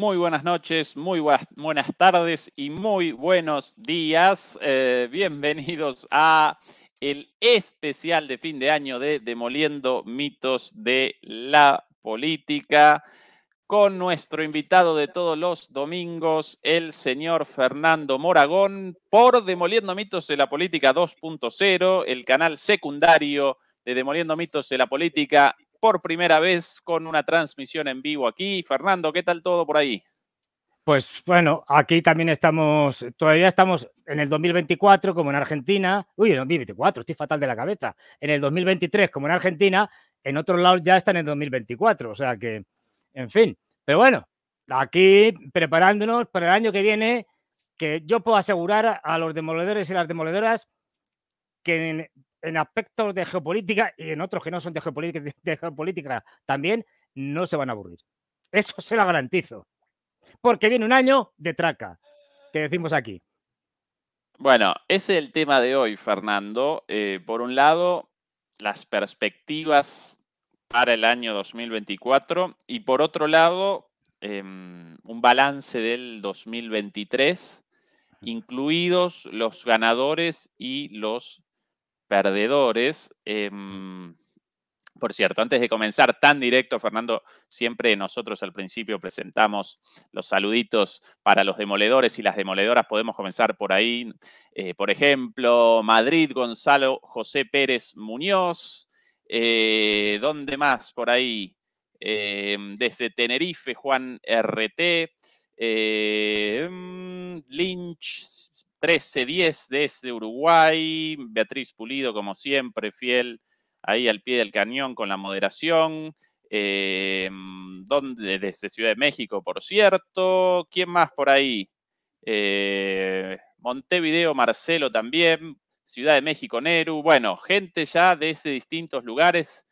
Muy buenas noches, muy buenas, tardes y muy buenos días. Eh, bienvenidos a el especial de fin de año de Demoliendo mitos de la política con nuestro invitado de todos los domingos, el señor Fernando Moragón, por Demoliendo mitos de la política 2.0, el canal secundario de Demoliendo mitos de la política por primera vez con una transmisión en vivo aquí. Fernando, ¿qué tal todo por ahí? Pues bueno, aquí también estamos, todavía estamos en el 2024 como en Argentina, uy, en 2024, estoy fatal de la cabeza, en el 2023 como en Argentina, en otros lados ya están en el 2024, o sea que, en fin, pero bueno, aquí preparándonos para el año que viene, que yo puedo asegurar a los demoledores y las demoledoras que en aspectos de geopolítica y en otros que no son de geopolítica, de geopolítica también, no se van a aburrir. Eso se lo garantizo. Porque viene un año de traca, que decimos aquí. Bueno, ese es el tema de hoy, Fernando. Eh, por un lado, las perspectivas para el año 2024 y por otro lado, em, un balance del 2023, incluidos los ganadores y los perdedores. Em, por cierto, antes de comenzar tan directo, Fernando, siempre nosotros al principio presentamos los saluditos para los demoledores y las demoledoras. Podemos comenzar por ahí. Eh, por ejemplo, Madrid, Gonzalo José Pérez Muñoz. Eh, ¿Dónde más? Por ahí. Eh, desde Tenerife, Juan RT. Mm, Lynch 13-10 desde Uruguay. Beatriz Pulido, como siempre, fiel ahí al pie del cañón con la moderación. Em, ¿dónde? Desde Ciudad de México, por cierto. ¿Quién más por ahí? Eh, Montevideo, Marcelo también. Ciudad de México, Neru. Bueno, gente ya desde distintos lugares.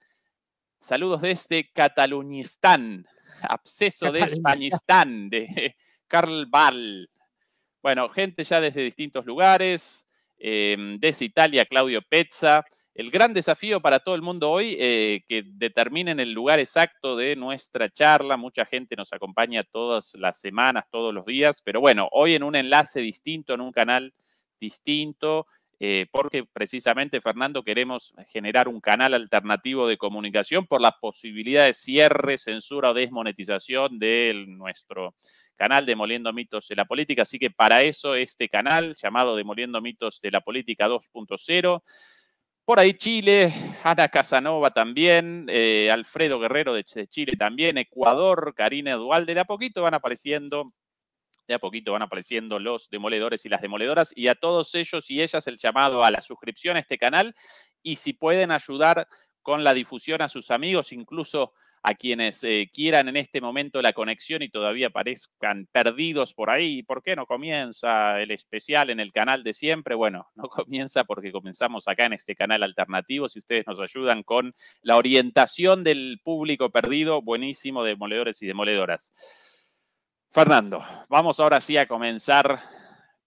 Saludos desde Cataluñistán, absceso de Españistán, de Carl Ball. Bueno, gente ya desde distintos lugares, em, desde Italia, Claudio Pezza. El gran desafío para todo el mundo hoy, eh, que determinen el lugar exacto de nuestra charla. Mucha gente nos acompaña todas las semanas, todos los días, pero bueno, hoy en un enlace distinto, en un canal distinto, eh, porque precisamente, Fernando, queremos generar un canal alternativo de comunicación por la posibilidad de cierre, censura o desmonetización de nuestro canal Demoliendo Mitos de la Política. Así que para eso este canal llamado Demoliendo Mitos de la Política 2.0. Por ahí Chile, Ana Casanova también, eh, Alfredo Guerrero de Chile también, Ecuador, Karina Edualde, de a poquito van apareciendo de a poquito van apareciendo los demoledores y las demoledoras. Y a todos ellos y ellas el llamado a la suscripción a este canal y si pueden ayudar con la difusión a sus amigos, incluso a quienes eh, quieran en este momento la conexión y todavía parezcan perdidos por ahí. ¿Por qué no comienza el especial en el canal de siempre? Bueno, no comienza porque comenzamos acá en este canal alternativo. Si ustedes nos ayudan con la orientación del público perdido, buenísimo, demoledores y demoledoras. Fernando, vamos ahora sí a comenzar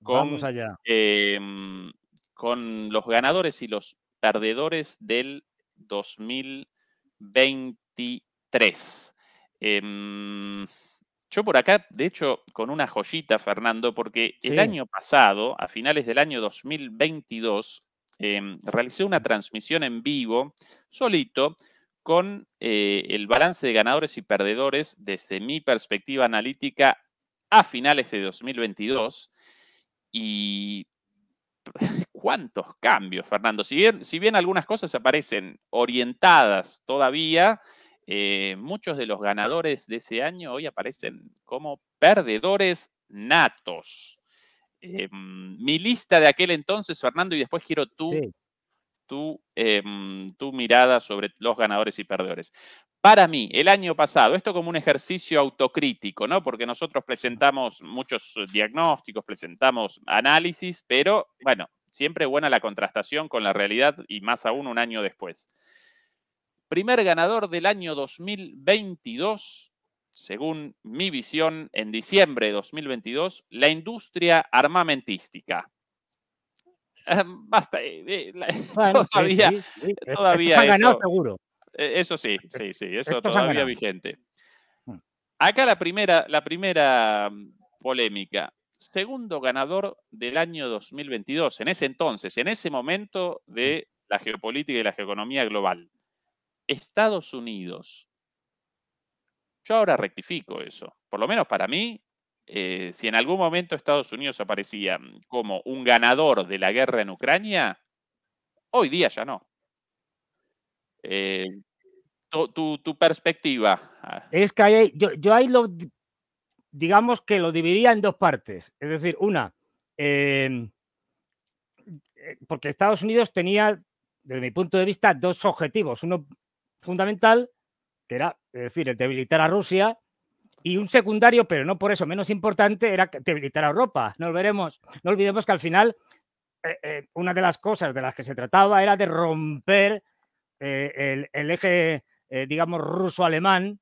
con, em, con los ganadores y los perdedores del 2023. Em, yo por acá, de hecho, con una joyita, Fernando, porque el año pasado, a finales del año 2022, em, realicé una transmisión en vivo, solito, con eh, el balance de ganadores y perdedores desde mi perspectiva analítica a finales de 2022. Y cuántos cambios, Fernando. Si bien, si bien algunas cosas aparecen orientadas todavía, eh, muchos de los ganadores de ese año hoy aparecen como perdedores natos. Em, mi lista de aquel entonces, Fernando, y después quiero tú tu, em, tu mirada sobre los ganadores y perdedores. Para mí, el año pasado, esto como un ejercicio autocrítico, ¿no? Porque nosotros presentamos muchos eh, diagnósticos, presentamos análisis, pero bueno, siempre buena la contrastación con la realidad y más aún un año después. Primer ganador del año 2022, según mi visión, en diciembre de 2022, la industria armamentística basta. todavía. eso, Eso sí, sí, sí, eso todavía vigente. Mm. Acá la primera, la primera mm, polémica. Segundo ganador del año 2022, en ese entonces, en ese momento de mm. la geopolítica y la geoeconomía global. Estados Unidos. Yo ahora rectifico eso. Por lo menos para mí, eh, si en algún momento Estados Unidos aparecía mm, como un ganador de la guerra en Ucrania, hoy día ya no. Eh, tu, perspectiva. Ah. Es que yo, ahí lo, digamos que lo dividía en dos partes. Es decir, una, em, eh, porque Estados Unidos tenía, desde mi punto de vista, dos objetivos. Uno fundamental, que era, es decir, el debilitar a Rusia y un secundario, pero no por eso menos importante, era debilitar a Europa. No, veremos, no olvidemos que al final eh, eh, una de las cosas de las que se trataba era de romper eh, el, eje, digamos, ruso-alemán,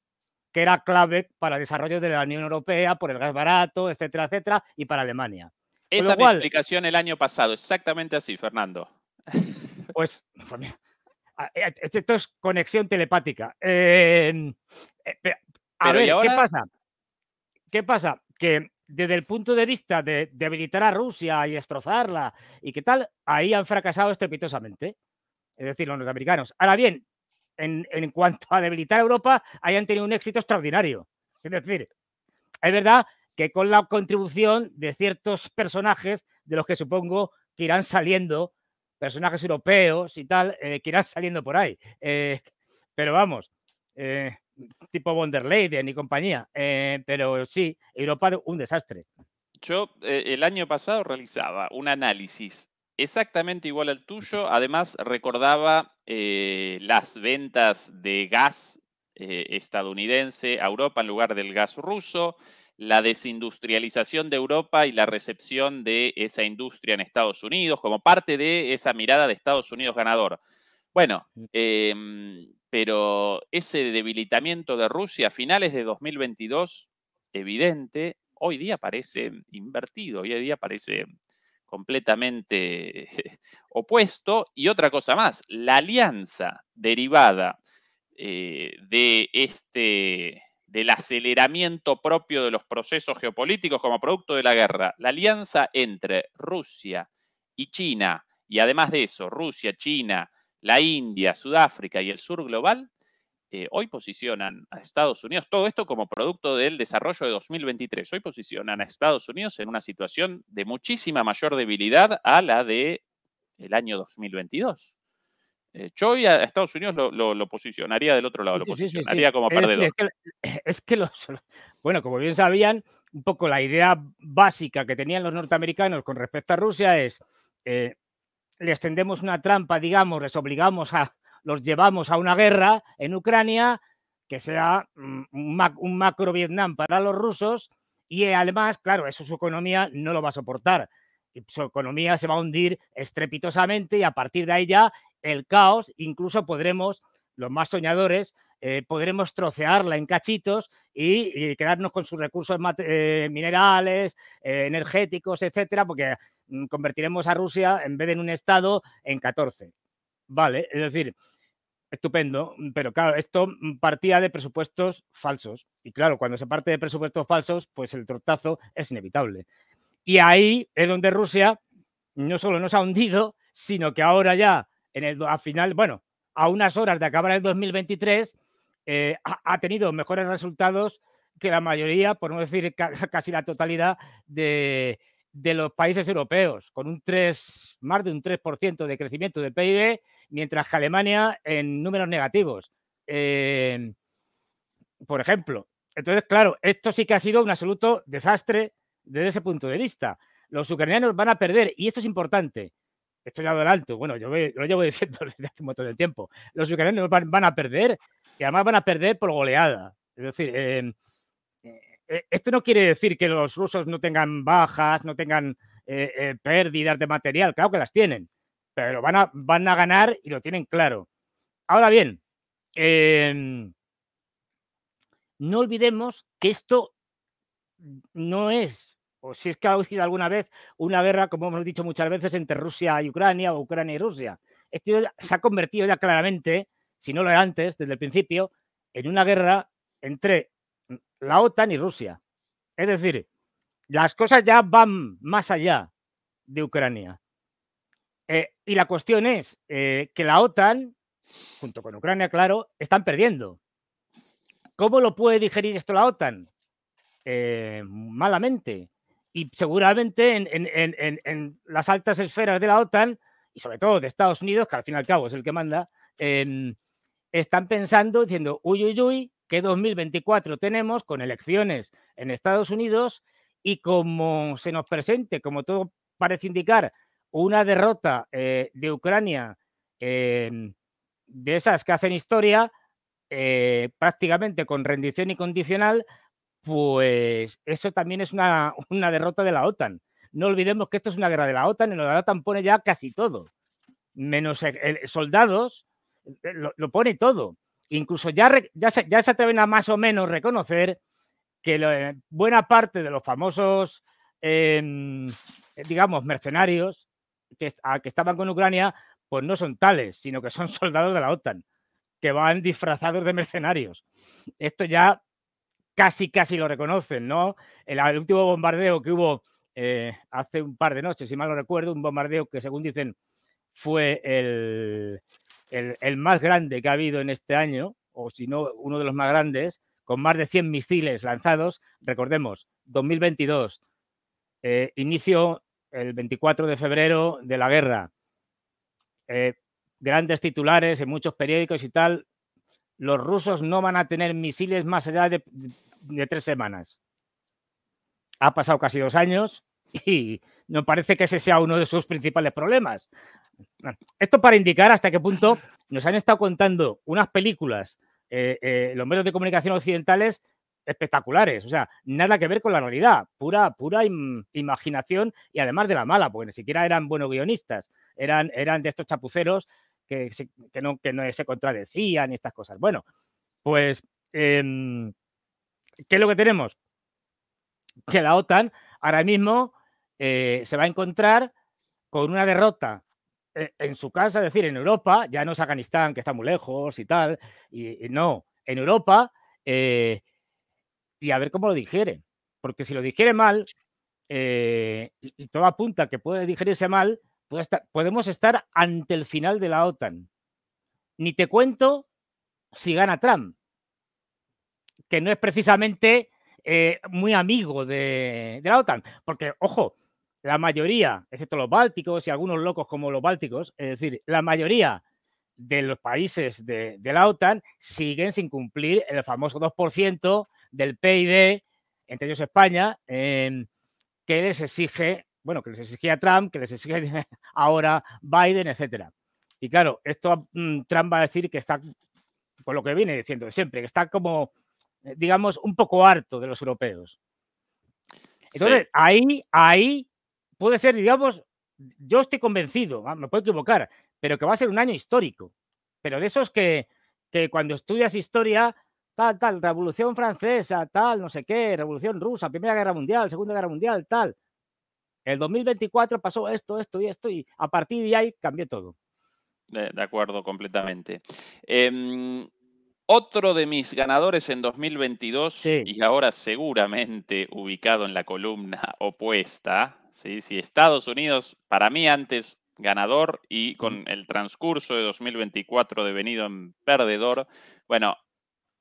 que era clave para el desarrollo de la Unión Europea, por el gas barato, etcétera, etcétera, y para Alemania. Esa la explicación el año pasado, exactamente así, Fernando. Pues, pues esto es conexión telepática. ¿qué pasa? ¿Qué pasa? Que desde el punto de vista de debilitar a Rusia y destrozarla y qué tal, ahí han fracasado estrepitosamente. Es decir, los norteamericanos. Ahora bien, en, cuanto a debilitar a Europa, hayan tenido un éxito extraordinario. Es decir, es verdad que con la contribución de ciertos personajes, de los que supongo que irán saliendo, personajes europeos y tal, eh, que irán saliendo por ahí. Eh, pero vamos, eh, tipo Leyen y compañía. Eh, pero sí, Europa un desastre. Yo eh, el año pasado realizaba un análisis exactamente igual al tuyo. Además, recordaba eh, las ventas de gas estadounidense a Europa en lugar del gas ruso la desindustrialización de Europa y la recepción de esa industria en Estados Unidos, como parte de esa mirada de Estados Unidos ganador. Bueno, mm. em, pero ese debilitamiento de Rusia a finales de 2022, evidente, hoy día parece invertido, hoy día parece completamente opuesto. Y otra cosa más, la alianza derivada eh, de este del aceleramiento propio de los procesos geopolíticos como producto de la guerra, la alianza entre Rusia y China, y además de eso, Rusia, China, la India, Sudáfrica y el sur global, eh, hoy posicionan a Estados Unidos, todo esto como producto del desarrollo de 2023, hoy posicionan a Estados Unidos en una situación de muchísima mayor debilidad a la de el año 2022. Eh, Choy a Estados Unidos lo, posicionaría del otro lado, lo posicionaría como perdedor. Es, que, bueno, como bien sabían, un poco la idea básica que tenían los norteamericanos con respecto a Rusia es, eh, les tendemos una trampa, digamos, les obligamos a, los llevamos a una guerra en Ucrania, que sea mm, un, un macro Vietnam para los rusos, y además, claro, eso su economía no lo va a soportar. Su economía se va a hundir estrepitosamente y a partir de ahí ya el caos, incluso podremos los más soñadores, eh, podremos trocearla en cachitos y, quedarnos con sus recursos eh, minerales, eh, energéticos, etcétera, porque mm, convertiremos a Rusia, en vez de en un Estado, en 14. Vale, es decir, estupendo, mm, pero claro, esto mm, partía de presupuestos falsos. Y claro, cuando se parte de presupuestos falsos, pues el trotazo es inevitable. Y ahí es donde Rusia no solo nos ha hundido, sino que ahora ya, en el, final, bueno, a unas horas de acabar el 2023, eh, ha, tenido mejores resultados que la mayoría, por no decir casi la totalidad de, los países europeos, con un 3, más de un 3% de crecimiento del PIB, mientras que Alemania en números negativos. Eh, por ejemplo. Entonces, claro, esto sí que ha sido un absoluto desastre desde ese punto de vista. Los ucranianos van a perder, y esto es importante, esto ya alto. Bueno, yo, lo llevo diciendo desde hace un montón tiempo. Los ucranianos van, a perder y además van a perder por goleada. Es decir, em, eh, eh, esto no quiere decir que los rusos no tengan bajas, no tengan eh, pérdidas de material, claro que las tienen, pero van a, van a ganar y lo tienen claro. Ahora bien, em, no olvidemos que esto no es o si es que ha habido alguna vez una guerra, como hemos dicho muchas veces, entre Rusia y Ucrania o Ucrania y Rusia. Esto se ha convertido ya claramente, si no lo era antes, desde el principio, en una guerra entre la OTAN y Rusia. Es decir, las cosas ya van más allá de Ucrania. Eh, y la cuestión es eh, que la OTAN, junto con Ucrania, claro, están perdiendo. ¿Cómo lo puede digerir esto la OTAN? Eh, malamente y seguramente en, las altas esferas de la OTAN y sobre todo de Estados Unidos, que al fin y al cabo es el que manda, em, están pensando, diciendo, uy, uy, uy, que 2024 tenemos con elecciones en Estados Unidos y como se nos presente, como todo parece indicar, una derrota eh, de Ucrania em, de esas que hacen historia, eh, prácticamente con rendición incondicional, pues eso también es una, derrota de la OTAN. No olvidemos que esto es una guerra de la OTAN y la OTAN pone ya casi todo, menos soldados, eh, lo, pone todo. Incluso ya, ya, se, atreven a más o menos reconocer que la, eh, buena parte de los famosos, em, eh, digamos, mercenarios que, que estaban con Ucrania, pues no son tales, sino que son soldados de la OTAN, que van disfrazados de mercenarios. Esto ya casi, casi lo reconocen, ¿no? El, último bombardeo que hubo eh, hace un par de noches, si mal no recuerdo, un bombardeo que según dicen fue el, más grande que ha habido en este año, o si no, uno de los más grandes, con más de 100 misiles lanzados, recordemos, 2022, eh, inicio el 24 de febrero de la guerra. Eh, grandes titulares en muchos periódicos y tal, los rusos no van a tener misiles más allá de, tres semanas. Ha pasado casi dos años y no parece que ese sea uno de sus principales problemas. Esto para indicar hasta qué punto nos han estado contando unas películas, eh, eh, los medios de comunicación occidentales, espectaculares. O sea, nada que ver con la realidad, pura, pura imaginación y además de la mala, porque ni siquiera eran buenos guionistas, eran, eran de estos chapuceros que, no, se contradecían y estas cosas. Bueno, pues, em, ¿qué es lo que tenemos? Que la OTAN ahora mismo eh, se va a encontrar con una derrota eh, en su casa, es decir, en Europa, ya no es Afganistán, que está muy lejos y tal, y, no, en Europa, eh, y a ver cómo lo digieren, porque si lo digiere mal, y todo apunta que puede digerirse mal, podemos estar ante el final de la OTAN. Ni te cuento si gana Trump, que no es precisamente eh, muy amigo de, la OTAN, porque, ojo, la mayoría, excepto los bálticos y algunos locos como los bálticos, es decir, la mayoría de los países de, la OTAN siguen sin cumplir el famoso 2% del PIB, entre ellos España, eh, que les exige bueno, que les exigía Trump, que les exige ahora Biden, etcétera. Y claro, esto mm, Trump va a decir que está, por lo que viene diciendo siempre, que está como, eh, digamos, un poco harto de los europeos. Entonces, ahí, ahí puede ser, digamos, yo estoy convencido, me puedo equivocar, pero que va a ser un año histórico. Pero de esos que, que cuando estudias historia, tal, tal, revolución francesa, tal, no sé qué, revolución rusa, Primera Guerra Mundial, Segunda Guerra Mundial, tal el 2024 pasó esto, esto y esto, y a partir de ahí cambié todo. De, acuerdo, completamente. Em, otro de mis ganadores en 2022, y ahora seguramente ubicado en la columna opuesta, ¿sí? si Estados Unidos, para mí antes ganador y con el transcurso de 2024 devenido en perdedor, bueno,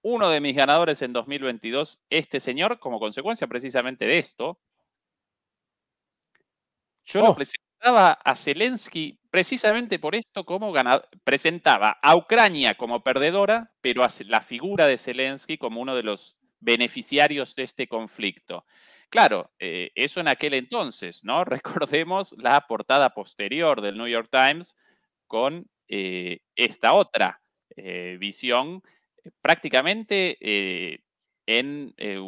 uno de mis ganadores en 2022, este señor, como consecuencia precisamente de esto, yo lo oh. presentaba a Zelensky precisamente por esto como ganador. Presentaba a Ucrania como perdedora, pero a la figura de Zelensky como uno de los beneficiarios de este conflicto. Claro, eh, eso en aquel entonces, ¿no? Recordemos la portada posterior del New York Times con eh, esta otra eh, visión prácticamente en eh,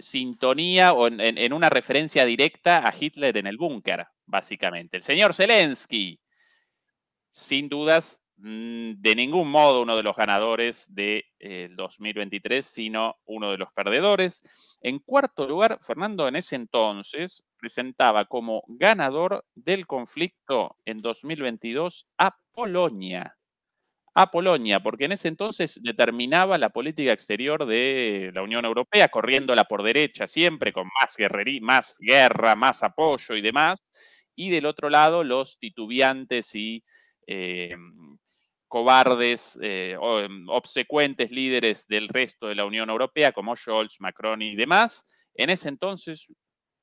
sintonía o en, una referencia directa a Hitler en el búnker, básicamente. El señor Zelensky, sin dudas, mm, de ningún modo uno de los ganadores de, 2023, eh, sino uno de los perdedores. En cuarto lugar, Fernando en ese entonces presentaba como ganador del conflicto en 2022 a Polonia a Polonia, porque en ese entonces determinaba la política exterior de la Unión Europea, corriéndola por derecha siempre, con más, guerrería, más guerra, más apoyo y demás, y del otro lado los titubeantes y eh, cobardes, eh, em, obsecuentes líderes del resto de la Unión Europea, como Scholz, Macron y demás. En ese entonces,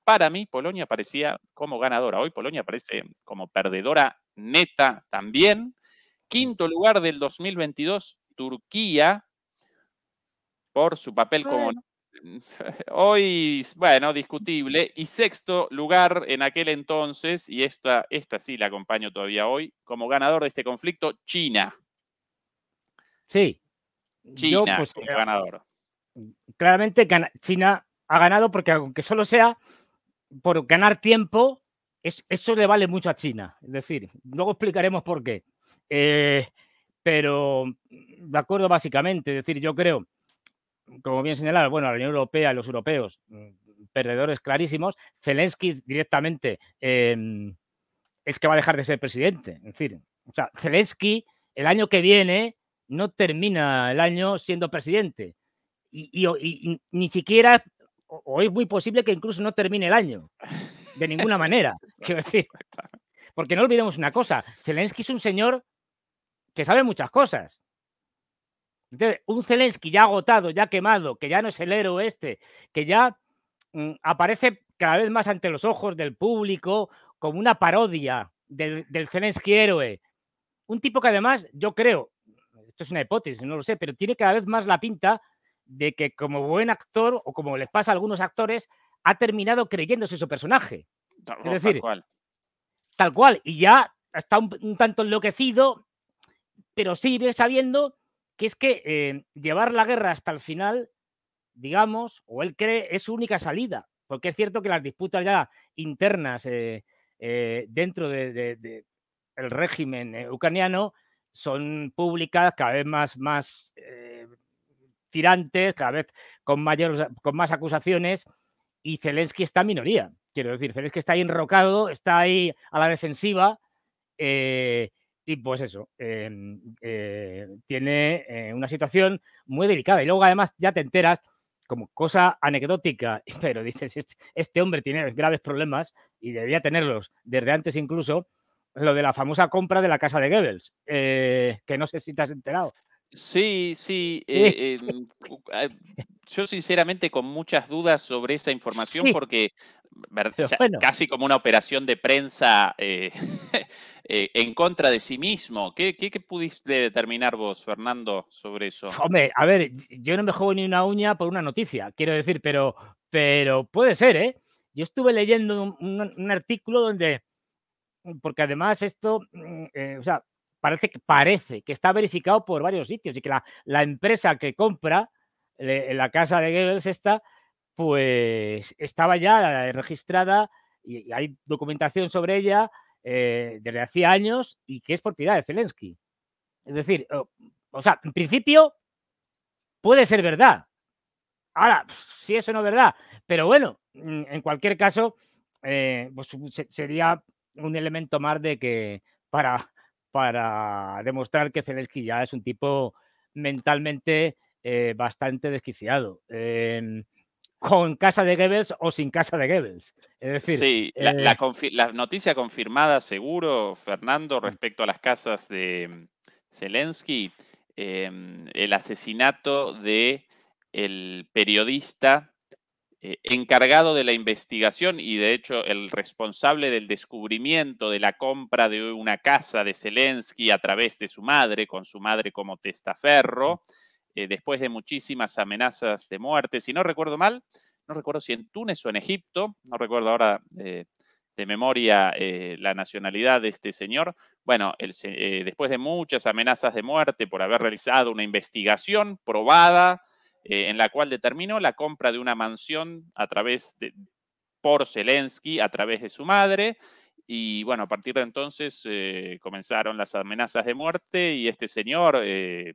para mí, Polonia parecía como ganadora. Hoy Polonia parece como perdedora neta también Quinto lugar del 2022, Turquía, por su papel como hoy, bueno, discutible. Y sexto lugar en aquel entonces, y esta, esta sí la acompaño todavía hoy, como ganador de este conflicto, China. Sí. China Yo, pues, eh, ganador. Claramente China ha ganado porque aunque solo sea por ganar tiempo, eso le vale mucho a China. Es decir, luego explicaremos por qué. Eh, pero mm, de acuerdo básicamente, es decir, yo creo, como bien señalaba, bueno, la Unión Europea y los europeos, mm, perdedores clarísimos, Zelensky directamente em, es que va a dejar de ser presidente, es decir, o sea, Zelensky el año que viene no termina el año siendo presidente y, ni siquiera, o, es muy posible que incluso no termine el año, de ninguna manera, quiero decir. Porque no olvidemos una cosa, Zelensky es un señor que sabe muchas cosas. Entonces, un Zelensky ya agotado, ya quemado, que ya no es el héroe este, que ya mm, aparece cada vez más ante los ojos del público como una parodia del, Zelensky héroe. Un tipo que además, yo creo, esto es una hipótesis, no lo sé, pero tiene cada vez más la pinta de que como buen actor, o como les pasa a algunos actores, ha terminado creyéndose su personaje. Tal, es decir, tal cual. Tal cual. Y ya está un tanto enloquecido pero sí sabiendo que es que eh, llevar la guerra hasta el final, digamos, o él cree, es su única salida, porque es cierto que las disputas ya internas eh, eh, dentro del de, de, régimen ucraniano son públicas, cada vez más, más tirantes, cada vez con, mayores con más acusaciones, y Zelensky está en minoría. Quiero decir, Zelensky está ahí enrocado, está ahí a la defensiva, y pues eso, em, eh, tiene eh, una situación muy delicada. Y luego además ya te enteras como cosa anecdótica, pero dices, este, este, hombre tiene graves problemas y debía tenerlos desde antes incluso, lo de la famosa compra de la casa de Goebbels, eh, que no sé si te has enterado. Sí, sí. Eh, ah, yo sinceramente con muchas dudas sobre esa información porque casi como una operación de prensa eh, eh, en contra de sí mismo. ¿Qué, pudiste determinar vos, Fernando, sobre eso? Hombre, a ver, yo no me juego ni una uña por una noticia, quiero decir, pero, pero puede ser, ¿eh? Yo estuve leyendo un artículo donde, porque además esto, mm, o sea, parece, parece que está verificado por varios sitios y que la, empresa que compra la casa de Goebbels esta, pues estaba ya eh, registrada y, hay documentación sobre ella eh, desde hacía años y que es propiedad de Zelensky. Es decir, o, sea, en principio puede ser verdad. Ahora, si eso no es verdad, pero bueno, mm, en cualquier caso, eh, pues, sería un elemento más de que para, para demostrar que Zelensky ya es un tipo mentalmente eh, bastante desquiciado. Em, con casa de Goebbels o sin casa de Goebbels. Es decir, sí, la, eh, noticia confirmada, seguro, Fernando, mm. respecto a las casas de mm, Zelensky, em, el asesinato de el periodista eh, encargado de la investigación y de hecho el responsable del descubrimiento de la compra de una casa de Zelensky a través de su madre, con su madre como testaferro, eh, después de muchísimas amenazas de muerte, si no recuerdo mal, no recuerdo si en Túnez o en Egipto, no recuerdo ahora eh, de memoria la nacionalidad de este señor, bueno, después de muchas amenazas de muerte por haber realizado una investigación probada, eh, en la cual determinó la compra de una mansión a través de, por Zelensky, a través de su madre. Y bueno, a partir de entonces eh, comenzaron las amenazas de muerte y este señor, eh,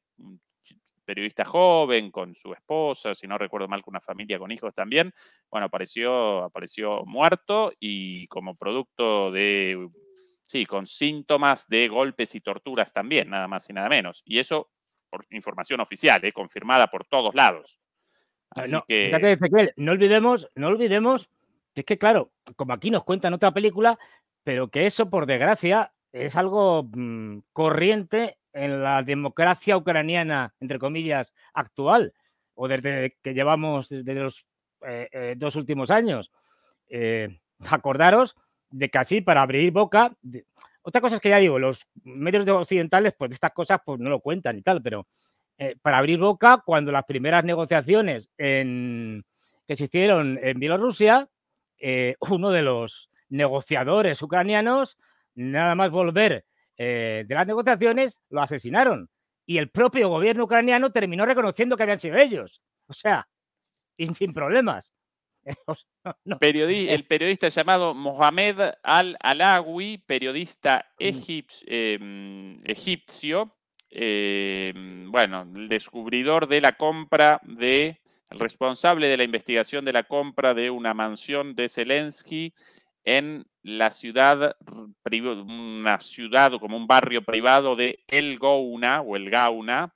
periodista joven, con su esposa, si no recuerdo mal, con una familia, con hijos también, bueno, apareció, apareció muerto y como producto de, sí, con síntomas de golpes y torturas también, nada más y nada menos. Y eso información oficial, ¿eh? confirmada por todos lados. no, que... no olvidemos, no olvidemos que es que, claro, como aquí nos cuentan otra película, pero que eso, por desgracia, es algo mm, corriente en la democracia ucraniana, entre comillas, actual, o desde que llevamos desde los eh, eh, dos últimos años. acordaros de que así, para abrir boca, otra cosa es que ya digo, los medios occidentales, pues estas cosas pues no lo cuentan y tal, pero eh, para abrir boca, cuando las primeras negociaciones que se hicieron en Bielorrusia, eh, uno de los negociadores ucranianos, nada más volver eh, de las negociaciones, lo asesinaron. Y el propio gobierno ucraniano terminó reconociendo que habían sido ellos. O sea, y sin problemas. el periodista llamado Mohamed Al-Alawi, periodista mm. em, egipcio, em, bueno, el descubridor de la compra de, el responsable de la investigación de la compra de una mansión de Zelensky en la ciudad, una ciudad o como un barrio privado de El Gouna o El Gauna,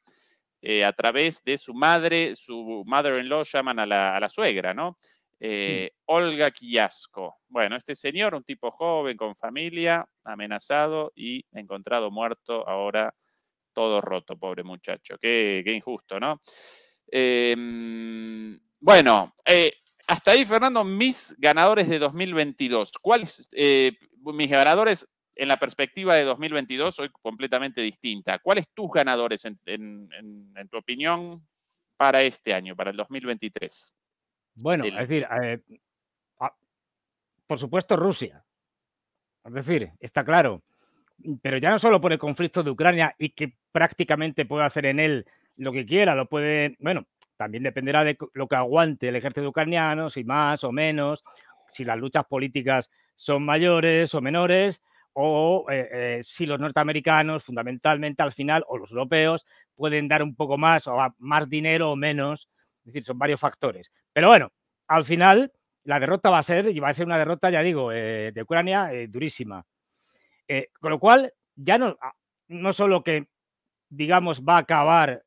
eh, a través de su madre, su mother-in-law llaman a la suegra, ¿no? Mm. Eh, Olga Quillasco. Bueno, este señor, un tipo joven con familia, amenazado y encontrado muerto, ahora todo roto, pobre muchacho. Qué, injusto, ¿no? Em, bueno, eh, hasta ahí, Fernando, mis ganadores de 2022. ¿Cuáles? Eh, mis ganadores en la perspectiva de 2022 Soy completamente distinta. ¿Cuáles tus ganadores, en tu opinión, para este año, para el 2023? Bueno, es decir, eh, ah, por supuesto Rusia. Es decir, está claro. Pero ya no solo por el conflicto de Ucrania y que prácticamente puede hacer en él lo que quiera, lo puede, bueno, también dependerá de lo que aguante el ejército ucraniano, si más o menos, si las luchas políticas son mayores o menores, o eh, eh, si los norteamericanos, fundamentalmente al final, o los europeos, pueden dar un poco más o más dinero o menos es decir, son varios factores. Pero bueno, al final la derrota va a ser, y va a ser una derrota, ya digo, eh, de Ucrania eh, durísima. Eh, con lo cual, ya no, ah, no solo que, digamos, va a acabar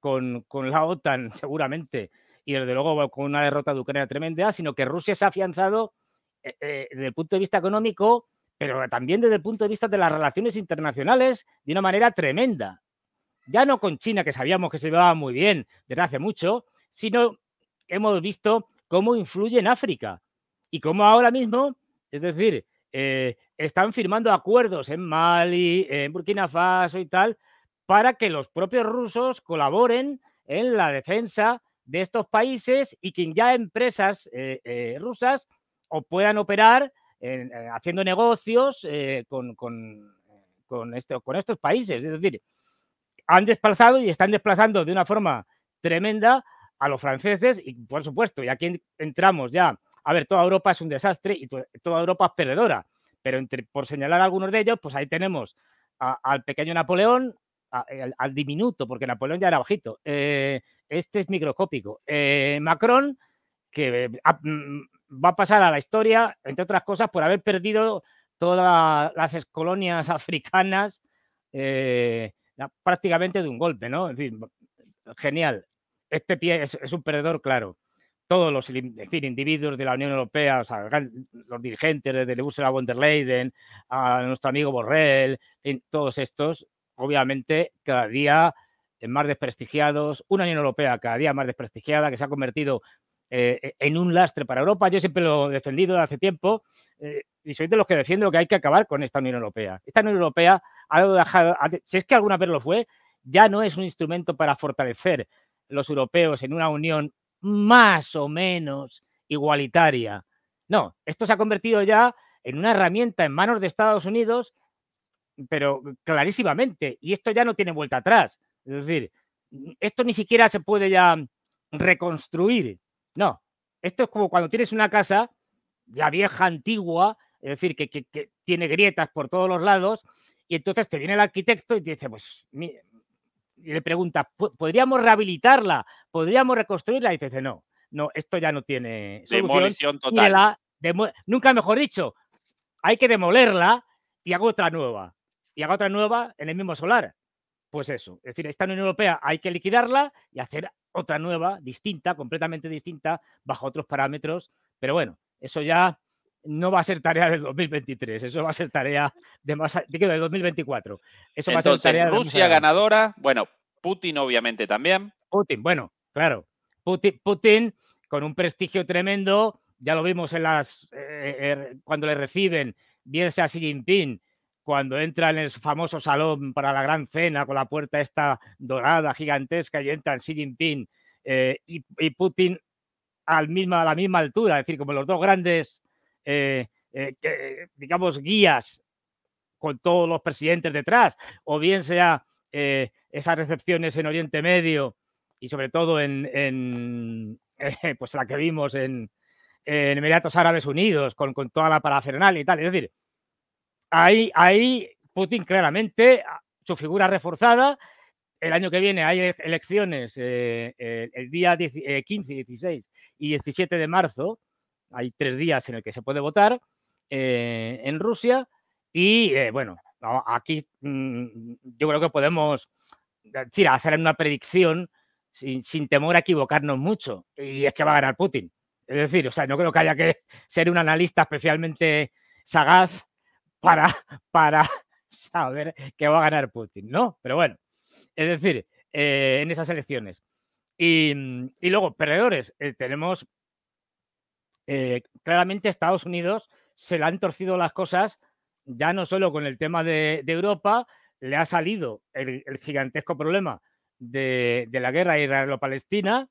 con, con, la OTAN, seguramente, y desde luego con una derrota de Ucrania tremenda, sino que Rusia se ha afianzado desde el punto de vista económico, pero también desde el punto de vista de las relaciones internacionales, de una manera tremenda ya no con China, que sabíamos que se llevaba muy bien desde hace mucho, sino hemos visto cómo influye en África y cómo ahora mismo, es decir, eh, están firmando acuerdos en Mali, en Burkina Faso y tal, para que los propios rusos colaboren en la defensa de estos países y que ya empresas eh, eh, rusas o puedan operar haciendo negocios con, con estos países. Es decir, han desplazado y están desplazando de una forma tremenda a los franceses y por supuesto, y aquí entramos ya, a ver, toda Europa es un desastre y toda Europa es perdedora, pero por señalar algunos de ellos, pues ahí tenemos al pequeño Napoleón, al, diminuto, porque Napoleón ya era bajito, eh, este es microscópico, eh, Macron, que eh, mm, mm, va a pasar a la historia, entre otras cosas, por haber perdido todas las colonias africanas. Eh, prácticamente de un golpe, ¿no? Es decir, genial. Este pie es, un perdedor, claro. Todos los individuos de la Unión Europea, los dirigentes desde Ursula von der Leyen a nuestro amigo Borrell, en todos estos, obviamente, cada día eh, más desprestigiados, una Unión Europea cada día más desprestigiada, que se ha convertido eh, en un lastre para Europa. Yo siempre lo he defendido hace tiempo eh, y soy de los que defiendo que hay que acabar con esta Unión Europea. Esta Unión Europea ha dejado, si es que alguna vez lo fue, ya no es un instrumento para fortalecer los europeos en una unión más o menos igualitaria. No, esto se ha convertido ya en una herramienta en manos de Estados Unidos, pero clarísimamente, y esto ya no tiene vuelta atrás. Es decir, esto ni siquiera se puede ya reconstruir. No, esto es como cuando tienes una casa la vieja antigua, es decir, que, tiene grietas por todos los lados, y entonces te viene el arquitecto y te dice, pues, le pregunta, ¿podríamos rehabilitarla? ¿Podríamos reconstruirla? Y dice, no, no, esto ya no tiene solución. Demolición total. La, nunca mejor dicho, hay que demolerla y hago otra nueva. Y hago otra nueva en el mismo solar. Pues eso, es decir, esta Unión Europea hay que liquidarla y hacer otra nueva, distinta, completamente distinta, bajo otros parámetros. Pero bueno, eso ya no va a ser tarea del 2023, eso va a ser tarea de más, del 2024. Eso va a ser tarea Rusia ganadora, bueno, Putin obviamente también. Putin, bueno, claro. Putin, Putin con un prestigio tremendo, ya lo vimos en las eh, eh, cuando le reciben, bien a Xi Jinping, cuando entra en el famoso salón para la gran cena con la puerta esta dorada, gigantesca, y entran Xi Jinping eh, y Putin al misma, a la misma altura, es decir, como los dos grandes, eh, eh, digamos, guías con todos los presidentes detrás, o bien sea eh, esas recepciones en Oriente Medio y sobre todo en, pues la que vimos en, en Emiratos Árabes Unidos con, toda la parafernalia y tal. Es decir, ahí, ahí Putin claramente, ah, su figura reforzada el año que viene hay elecciones eh, el día 15, 16 eh, y 17 de marzo. Hay tres días en el que se puede votar eh, en Rusia. Y bueno, aquí mm, yo creo que podemos decir, hacer una predicción sin, sin, temor a equivocarnos mucho. Y es que va a ganar Putin. Es decir, o sea, no creo que haya que ser un analista especialmente sagaz para, para saber que va a ganar Putin, ¿no? Pero bueno. Es decir, eh, en esas elecciones. Y, mm, luego, perdedores, eh, tenemos eh, claramente Estados Unidos se le han torcido las cosas, ya no solo con el tema de, Europa, le ha salido el, gigantesco problema de, la guerra israelo-palestina,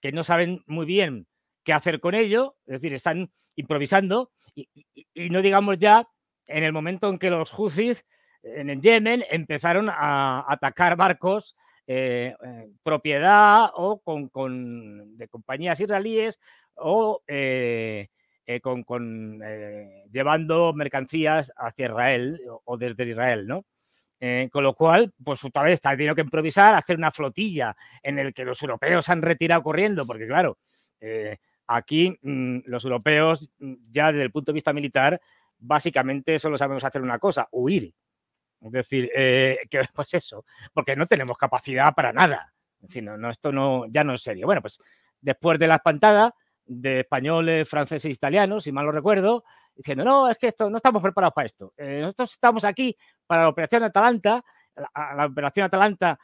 que no saben muy bien qué hacer con ello, es decir, están improvisando, y, no digamos ya en el momento en que los juzis en Yemen empezaron a atacar barcos eh, eh, propiedad o con, de compañías israelíes o eh, con, llevando mercancías hacia Israel o, desde Israel, ¿no? con lo cual, pues otra vez está tenido que improvisar, hacer una flotilla en el que los europeos han retirado corriendo, porque claro, aquí mm, los europeos mm, ya desde el punto de vista militar, básicamente solo sabemos hacer una cosa, huir. Es decir, eh, que pues eso, porque no tenemos capacidad para nada. Es no, esto no, ya no es serio. Bueno, pues después de la espantada de españoles, franceses e italianos, si mal lo recuerdo, diciendo, no, es que esto, no estamos preparados para esto. Eh, nosotros estamos aquí para la operación Atalanta. La, operación Atalanta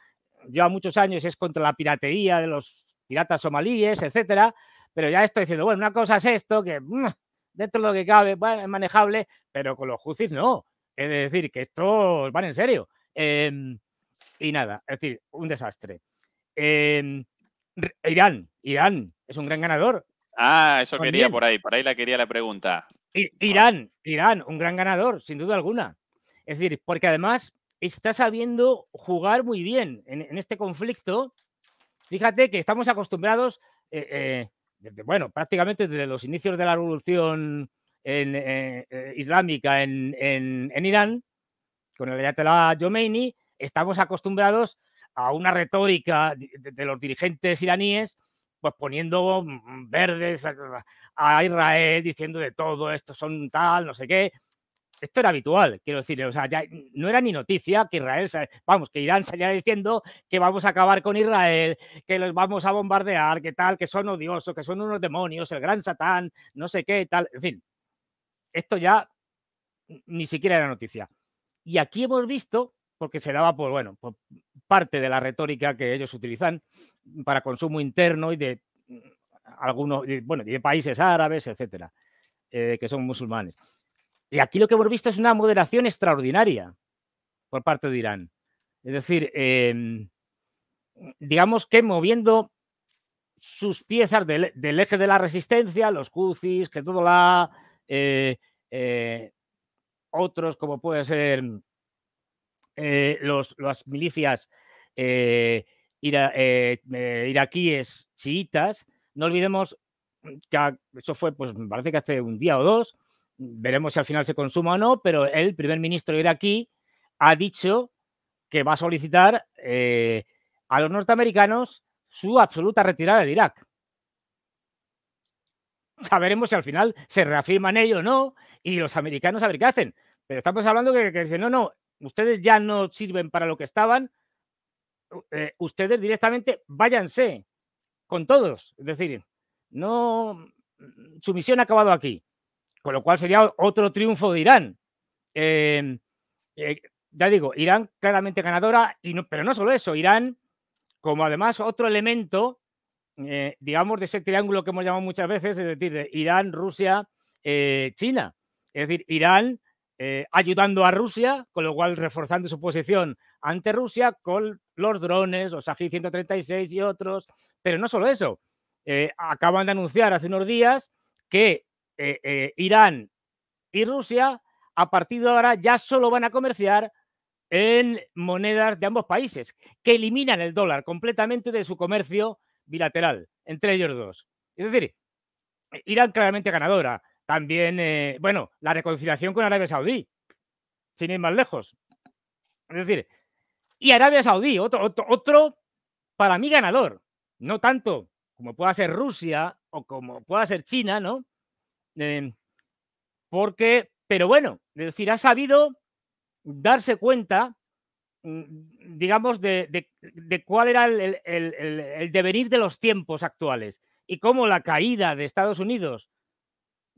lleva muchos años, y es contra la piratería de los piratas somalíes, etcétera. Pero ya estoy diciendo, bueno, una cosa es esto, que mm, dentro de lo que cabe, bueno, es manejable, pero con los jucis no. Es decir, que esto van en serio. Em, y nada, es decir, un desastre. Em, Irán, Irán es un gran ganador. Ah, eso quería por ahí, por ahí la quería la pregunta. Ah. Irán, Irán, un gran ganador, sin duda alguna. Es decir, porque además está sabiendo jugar muy bien en, este conflicto. Fíjate que estamos acostumbrados, eh, eh, bueno, prácticamente desde los inicios de la revolución eh, eh, islámica en, Irán, con el Ayatollah Jomeini estamos acostumbrados a una retórica de, los dirigentes iraníes pues poniendo mm, verdes a Israel diciendo de todo, esto son tal, no sé qué. Esto era habitual, quiero decir, o sea, ya no era ni noticia que Israel, vamos, que Irán salía diciendo que vamos a acabar con Israel, que los vamos a bombardear, que tal, que son odiosos, que son unos demonios, el gran Satán, no sé qué, tal, en fin esto ya ni siquiera era noticia. Y aquí hemos visto, porque se daba por, bueno, parte de la retórica que ellos utilizan para consumo interno y de mm, algunos, bueno, de países árabes, etcétera, eh, que son musulmanes. Y aquí lo que hemos visto es una moderación extraordinaria por parte de Irán. Es decir, em, digamos que moviendo sus piezas del, eje de la resistencia, los que todo la... Eh, eh, otros, como puede ser mm, eh, los, las milicias iraquíes chiitas, no olvidemos mm, que eso fue, pues me parece que hace un día o dos, veremos si al final se consuma o no, pero el primer ministro iraquí ha dicho que va a solicitar a los norteamericanos su absoluta retirada de Irak. Saberemos si al final se reafirman ellos o no, y los americanos a ver qué hacen. Pero estamos hablando que, que dicen, no, no, ustedes ya no sirven para lo que estaban, eh, ustedes directamente váyanse con todos. Es decir, no, mm, su misión ha acabado aquí. Con lo cual sería otro triunfo de Irán. Em, eh, ya digo, Irán claramente ganadora, y pero no solo eso, Irán, como además otro elemento eh, digamos, de ese triángulo que hemos llamado muchas veces, es decir, de Irán, Rusia, eh, China. Es decir, Irán eh, ayudando a Rusia, con lo cual reforzando su posición ante Rusia con los drones, Osaji 136 y otros. Pero no solo eso, acaban de anunciar hace unos días que Irán y Rusia a partir de ahora ya solo van a comerciar en monedas de ambos países, que eliminan el dólar completamente de su comercio bilateral entre ellos dos. Es decir, Irán claramente ganadora. También, eh, bueno, la reconciliación con Arabia Saudí, sin ir más lejos. Es decir, y Arabia Saudí, otro, otro, para mí ganador. No tanto como pueda ser Rusia o como pueda ser China, ¿no? Em, porque, pero bueno, es decir, ha sabido darse cuenta Mm, digamos, de, cuál era el, devenir de los tiempos actuales y cómo la caída de Estados Unidos,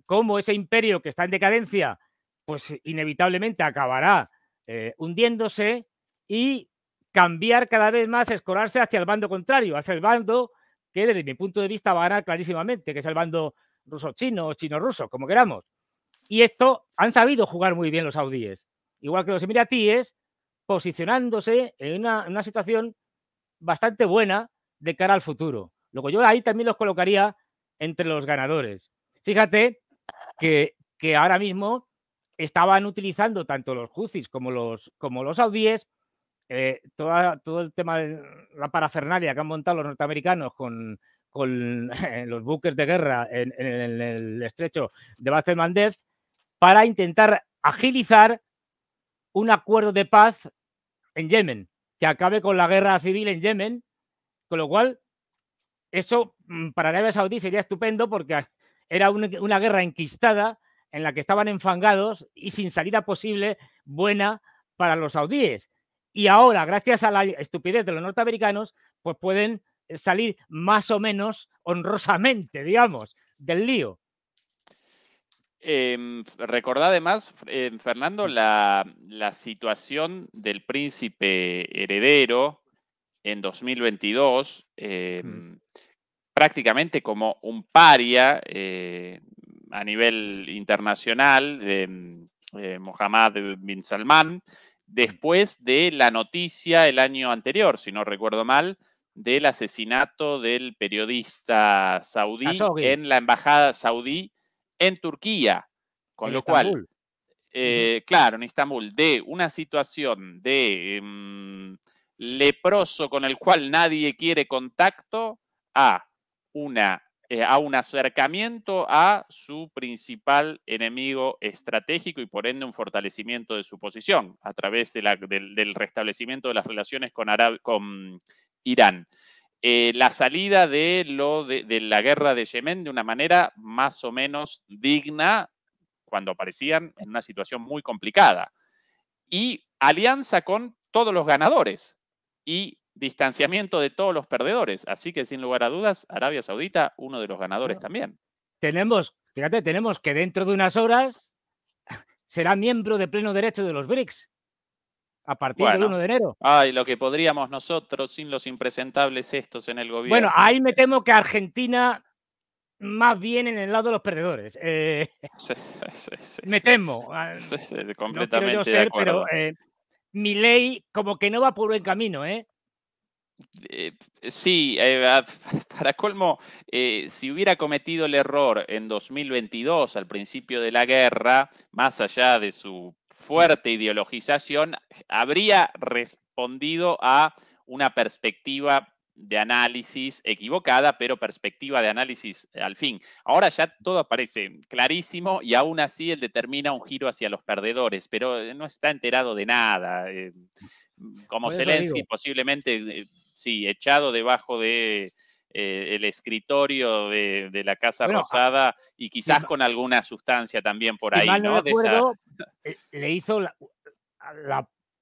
cómo ese imperio que está en decadencia, pues inevitablemente acabará eh, hundiéndose y cambiar cada vez más, escorarse hacia el bando contrario, hacia el bando que desde mi punto de vista va a ganar clarísimamente, que es el bando ruso-chino o chino-ruso, como queramos. Y esto han sabido jugar muy bien los saudíes. Igual que los emiratíes, posicionándose en una, situación bastante buena de cara al futuro. Lo que yo ahí también los colocaría entre los ganadores. Fíjate que, ahora mismo estaban utilizando tanto los JUCIs como los, como los saudíes eh, toda, todo el tema de la parafernalia que han montado los norteamericanos con, los buques de guerra en, el estrecho de Mandez para intentar agilizar un acuerdo de paz en Yemen, que acabe con la guerra civil en Yemen, con lo cual eso mm, para Arabia Saudí sería estupendo porque era una, una guerra enquistada en la que estaban enfangados y sin salida posible buena para los saudíes. Y ahora, gracias a la estupidez de los norteamericanos, pues pueden salir más o menos honrosamente, digamos, del lío. Eh, recordá además, em, Fernando, la, situación del príncipe heredero en 2022, mm. em, prácticamente como un paria eh, a nivel internacional, de mm, eh, Mohammed bin Salman, después de la noticia el año anterior, si no recuerdo mal, del asesinato del periodista saudí en la embajada saudí en Turquía. Con lo cual, eh, claro, en Estambul, de una situación de em, leproso con el cual nadie quiere contacto a, una, eh, a un acercamiento a su principal enemigo estratégico y por ende un fortalecimiento de su posición a través de del, restablecimiento de las relaciones con Irán. Eh, la salida de, la guerra de Yemen de una manera más o menos digna cuando aparecían en una situación muy complicada. Y alianza con todos los ganadores y distanciamiento de todos los perdedores. Así que sin lugar a dudas, Arabia Saudita, uno de los ganadores también. Tenemos, fíjate, tenemos que dentro de unas horas será miembro de pleno derecho de los BRICS a partir del 1 de enero. Ay, lo que podríamos nosotros sin los impresentables estos en el gobierno. Bueno, ahí me temo que Argentina más bien en el lado de los perdedores. me temo. completamente Pero, eh, mi ley como que no va por buen camino, ¿eh? Eh, sí, eh, para colmo, eh, si hubiera cometido el error en 2022, al principio de la guerra, más allá de su fuerte ideologización, habría respondido a una perspectiva de análisis equivocada, pero perspectiva de análisis al fin. Ahora ya todo aparece clarísimo y aún así él determina un giro hacia los perdedores, pero no está enterado de nada. como Zelensky, posiblemente sí, echado debajo de eh, el escritorio de, la Casa Rosada y quizás con alguna sustancia también por ahí, ¿no? Eh, le hizo la,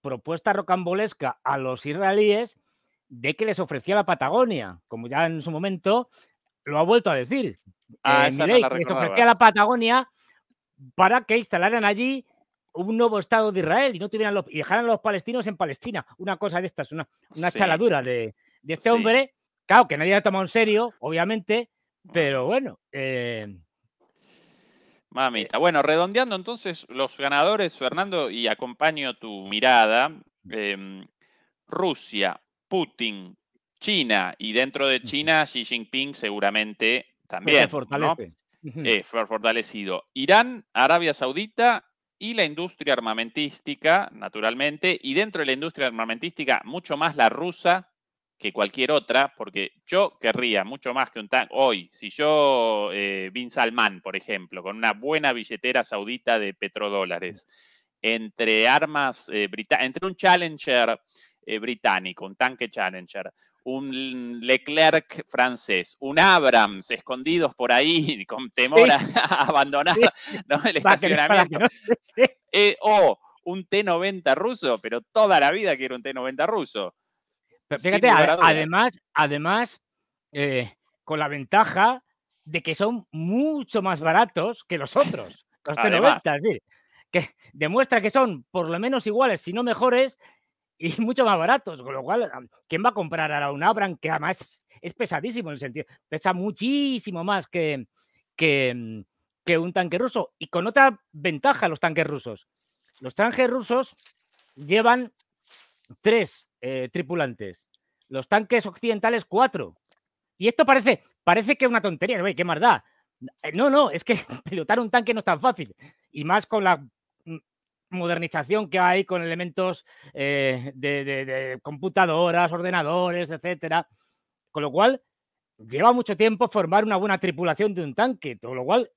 propuesta rocambolesca a los israelíes de que les ofrecía la Patagonia, como ya en su momento lo ha vuelto a decir. Ah, eh, les ofrecía la Patagonia para que instalaran allí un nuevo Estado de Israel y no tuvieran los, y dejaran a los palestinos en Palestina. Una cosa de estas, una, una chaladura de, este hombre. Claro, que nadie la ha tomado en serio, obviamente, mm. pero bueno. Eh, eh, Mamita, bueno, redondeando entonces los ganadores, Fernando, y acompaño tu mirada. Em, Rusia, Putin, China, y dentro de China, Xi Jinping seguramente también. Eh, fortalecido. Irán, Arabia Saudita y la industria armamentística, naturalmente, y dentro de la industria armamentística mucho más la rusa que cualquier otra, porque yo querría mucho más que un tanque. Hoy, si yo, eh, Bin Salman, por ejemplo, con una buena billetera saudita de petrodólares, entre armas, eh, entre un Challenger eh, británico, un tanque Challenger, un Leclerc francés, un Abrams escondidos por ahí con temor a abandonar el estacionamiento. Eh, o un T90 ruso, pero toda la vida quiero un T90 ruso. fíjate, además, además eh, con la ventaja de que son mucho más baratos que los otros, los T90, que demuestra que son por lo menos iguales, si no mejores, y mucho más baratos, con lo cual, ¿quién va a comprar ahora un Abram que además es, pesadísimo en el sentido, pesa muchísimo más que, que, mm, que un tanque ruso y con otra ventaja los tanques rusos. Los tanques rusos llevan tres eh, tripulantes, los tanques occidentales cuatro. Y esto parece, parece que es una tontería, ¿qué maldad. Eh, no, no, es que pilotar un tanque no es tan fácil. Y más con la modernización que hay con elementos eh, de, computadoras, ordenadores, etcétera. Con lo cual, lleva mucho tiempo formar una buena tripulación de un tanque. Con lo cual,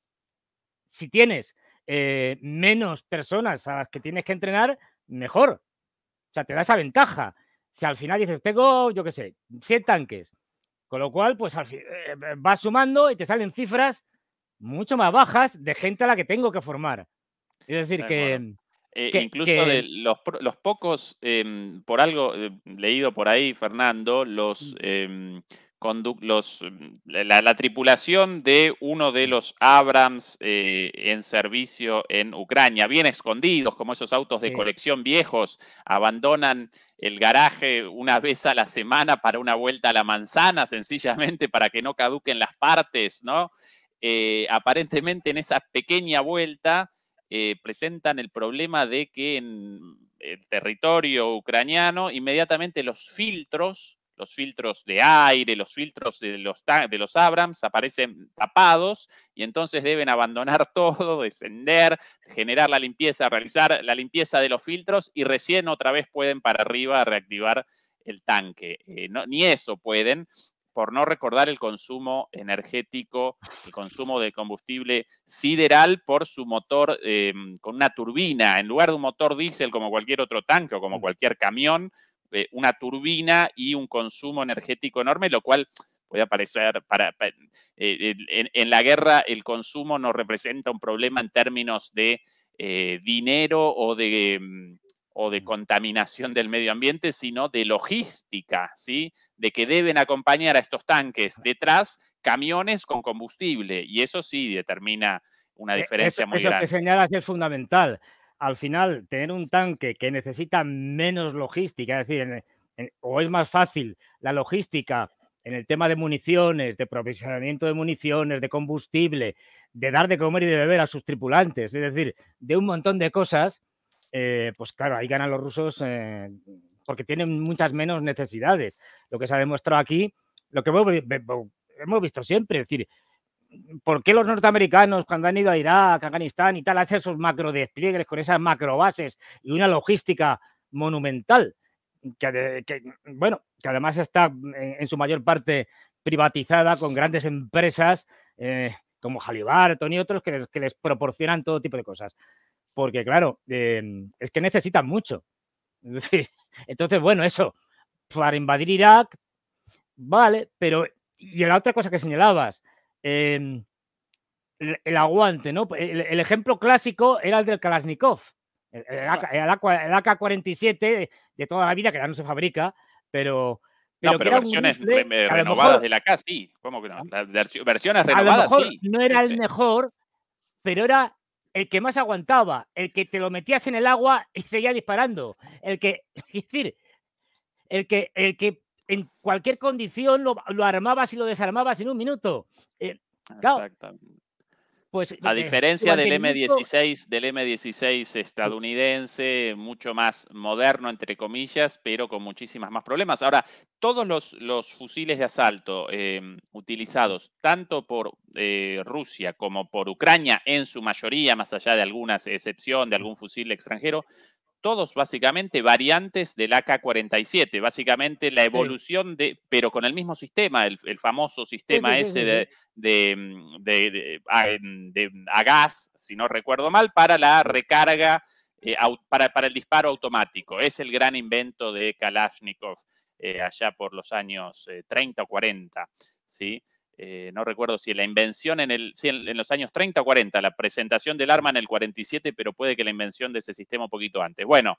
si tienes eh, menos personas a las que tienes que entrenar, mejor. O sea, te da esa ventaja. Si al final dices, tengo, yo qué sé, 100 tanques. Con lo cual, pues al, eh, vas sumando y te salen cifras mucho más bajas de gente a la que tengo que formar. Es decir, que. Eh, incluso los, pocos, em, por algo eh, leído por ahí, Fernando, los, mm. em, em, la, la, tripulación de uno de mm. los Abrams eh, en servicio en Ucrania, bien escondidos, como esos autos de colección viejos, abandonan el garaje una vez a la semana para una vuelta a la manzana, sencillamente para que no caduquen las partes, ¿no? aparentemente en esa pequeña vuelta eh, presentan el problema de que en el territorio ucraniano inmediatamente los filtros, los filtros de aire, los filtros de los, de los Abrams aparecen tapados y entonces deben abandonar todo, descender, generar la limpieza, realizar la limpieza de los filtros y recién otra vez pueden para arriba reactivar el tanque. Eh, ni eso pueden por no recordar el consumo energético, el consumo de combustible sideral por su motor em, con una turbina, en lugar de un motor diésel como cualquier otro tanque o como cualquier camión, eh, una turbina y un consumo energético enorme, lo cual puede parecer, para, eh, en, la guerra el consumo no representa un problema en términos de eh, dinero o de em, o de mm. contaminación del medio ambiente, sino de logística, ¿sí? De que deben acompañar a estos tanques detrás camiones con combustible y eso sí determina una e-, diferencia muy grande. Eso que señalas es fundamental. Al final, tener un tanque que necesita menos logística, es decir, o es más fácil la logística en el tema de municiones, de provisionamiento de municiones, de combustible, de dar de comer y de beber a sus tripulantes, es decir, de un montón de cosas eh, pues claro, ahí ganan los rusos eh, porque tienen muchas menos necesidades. Lo que se ha demostrado aquí, lo que hemos visto siempre, es decir, ¿por qué los norteamericanos cuando han ido a Irak, Afganistán y tal, hacen esos macro despliegues con esas macro bases y una logística monumental? Que, bueno, que además está en, su mayor parte privatizada con grandes empresas eh, como Halliburton y otros que les proporcionan todo tipo de cosas porque claro, em, es que necesitan mucho. Entonces, bueno, eso, para invadir Irak, vale, pero y la otra cosa que señalabas, em, el, aguante, ¿no? El, ejemplo clásico era el del Kalashnikov, el, AK-47 de, toda la vida, que ya no se fabrica, pero... Pero no, pero versiones renovadas de la K, sí. ¿Cómo que no? Ah. Versiones renovadas, a lo mejor No era el mejor, pero era el que más aguantaba, el que te lo metías en el agua y seguía disparando, el que, es decir, el que, el que en cualquier condición lo, armabas y lo desarmabas en un minuto. Eh, Exactamente. Pues, a diferencia del M16, del M16 estadounidense, mucho más moderno, entre comillas, pero con muchísimas más problemas. Ahora, todos los, fusiles de asalto em, utilizados tanto por eh, Rusia como por Ucrania, en su mayoría, más allá de algunas excepción de algún fusil extranjero, todos básicamente variantes del AK-47, básicamente la evolución de, pero con el mismo sistema, el, famoso sistema ese de, a, gas, si no recuerdo mal, para la recarga, eh, para, el disparo automático. Es el gran invento de Kalashnikov eh, allá por los años 30 eh, o 40, ¿sí? Eh, no recuerdo si la invención en, el, en, los años 30 o 40, la presentación del arma en el 47, pero puede que la invención de ese sistema un poquito antes. Bueno,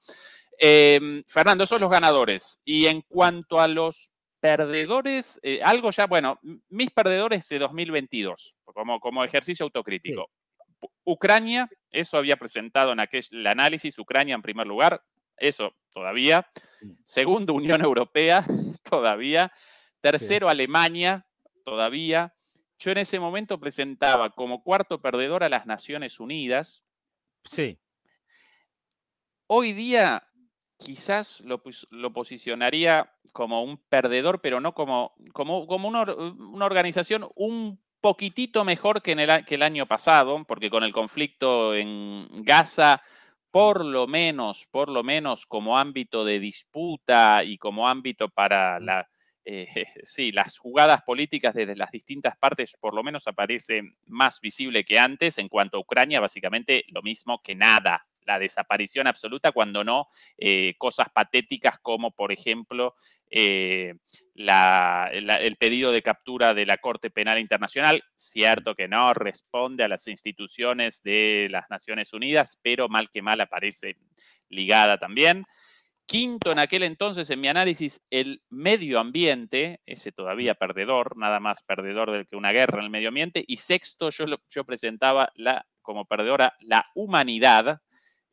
em, Fernando, esos son los ganadores. Y en cuanto a los perdedores, eh, algo ya, bueno, mis perdedores de 2022, como, como ejercicio autocrítico. Ucrania, eso había presentado en aquel análisis, Ucrania en primer lugar, eso todavía. Mm. Segundo, Unión Europea, todavía. Tercero, Alemania, todavía. Yo en ese momento presentaba como cuarto perdedor a las Naciones Unidas. Sí. Hoy día quizás lo, posicionaría como un perdedor, pero no como, como, como una, organización un poquitito mejor que, en el, que el año pasado, porque con el conflicto en Gaza por lo menos, por lo menos como ámbito de disputa y como ámbito para mm. la, eh, sí, las jugadas políticas desde las distintas partes por lo menos aparece más visible que antes. En cuanto a Ucrania, básicamente lo mismo que nada. La desaparición absoluta, cuando no eh, cosas patéticas como, por ejemplo, eh, el pedido de captura de la Corte Penal Internacional. Cierto que no responde a las instituciones de las Naciones Unidas, pero mal que mal aparece ligada también. Quinto en aquel entonces en mi análisis, el medio ambiente, ese todavía perdedor, nada más perdedor del que una guerra en el medio ambiente. Y sexto, yo, yo presentaba la, como perdedora la humanidad,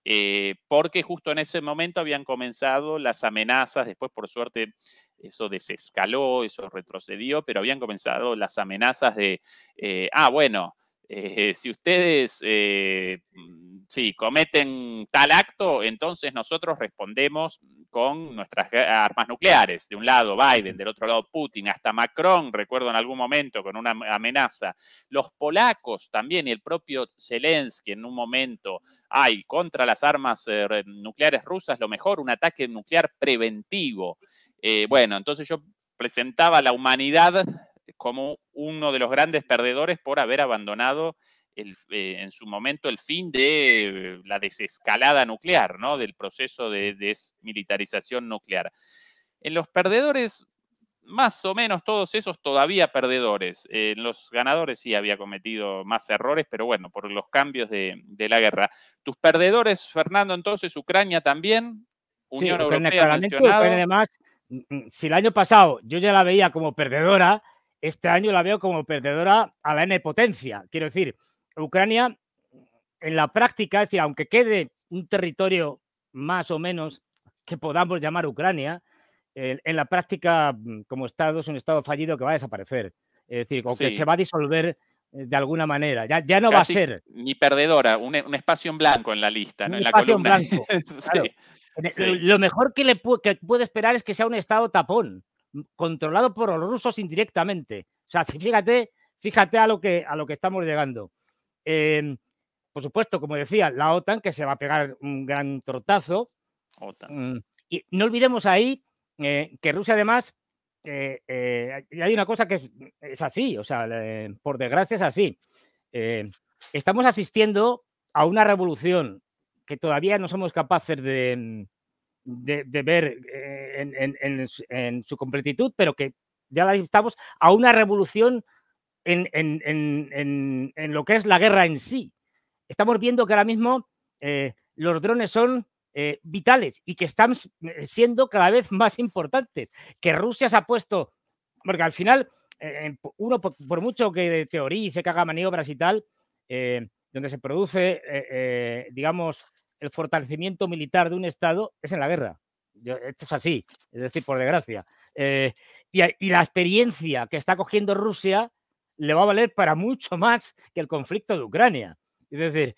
eh, porque justo en ese momento habían comenzado las amenazas, después por suerte eso desescaló, eso retrocedió, pero habían comenzado las amenazas de, eh, ah, bueno, eh, si ustedes eh, mm, cometen tal acto, entonces nosotros respondemos con nuestras armas nucleares. De un lado Biden, del otro lado Putin, hasta Macron, recuerdo en algún momento, con una amenaza. Los polacos también, y el propio Zelensky en un momento, hay contra las armas eh, nucleares rusas, lo mejor, un ataque nuclear preventivo. Eh, bueno, entonces yo presentaba la humanidad como uno de los grandes perdedores por haber abandonado eh, en su momento el fin de eh, la desescalada nuclear, ¿no? del proceso de desmilitarización nuclear. En los perdedores, más o menos todos esos todavía perdedores. Eh, en los ganadores sí había cometido más errores, pero bueno, por los cambios de, la guerra. Tus perdedores, Fernando, entonces, Ucrania también, Unión sí, Europea Además, mm, mm, si el año pasado yo ya la veía como perdedora, este año la veo como perdedora a la N potencia. Quiero decir, Ucrania en la práctica, es aunque quede un territorio más o menos que podamos llamar Ucrania, en la práctica mm, como Estado es un Estado fallido que va a desaparecer. Es decir, o que se va a disolver eh, de alguna manera. Ya, no va a ser. Ni perdedora, un, espacio en blanco en la lista, en la columna. E, lo mejor que, le que puede esperar es que sea un Estado tapón controlado por los rusos indirectamente. O sea, fíjate, fíjate a lo que, a lo que estamos llegando. Em, por supuesto, como decía, la OTAN, que se va a pegar un gran trotazo. Mm, y no olvidemos ahí eh, que Rusia, además, eh, eh, hay una cosa que es, es así, o sea, por desgracia es así. estamos asistiendo a una revolución que todavía no somos capaces de, mm, de, ver eh, en, en, en, su completitud, pero que ya la estamos a una revolución en, lo que es la guerra en sí. Estamos viendo que ahora mismo eh, los drones son eh, vitales y que están siendo cada vez más importantes, que Rusia se ha puesto, porque al final, uno por, por, mucho que teorice, que haga maniobras y tal, donde se produce, digamos, el fortalecimiento militar de un Estado es en la guerra. esto es así, es decir, por desgracia. Eh, y, la experiencia que está cogiendo Rusia le va a valer para mucho más que el conflicto de Ucrania. Es decir,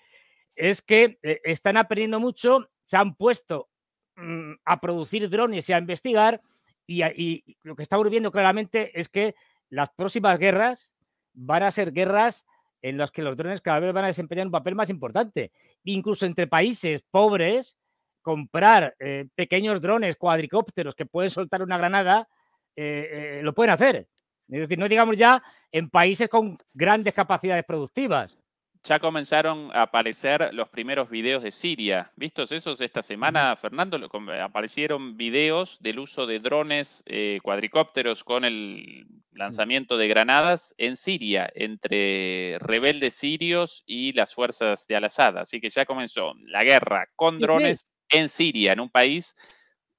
es que eh, están aprendiendo mucho, se han puesto mm, a producir drones y a investigar, y, y, lo que estamos viendo claramente es que las próximas guerras van a ser guerras en los que los drones cada vez van a desempeñar un papel más importante. Incluso entre países pobres, comprar eh, pequeños drones, cuadricópteros que pueden soltar una granada, eh, eh, lo pueden hacer. Es decir, no digamos ya en países con grandes capacidades productivas ya comenzaron a aparecer los primeros videos de Siria. ¿Vistos esos esta semana, Fernando? Aparecieron videos del uso de drones eh, cuadricópteros con el lanzamiento de granadas en Siria, entre rebeldes sirios y las fuerzas de Al-Assad. Así que ya comenzó la guerra con drones en Siria, en un país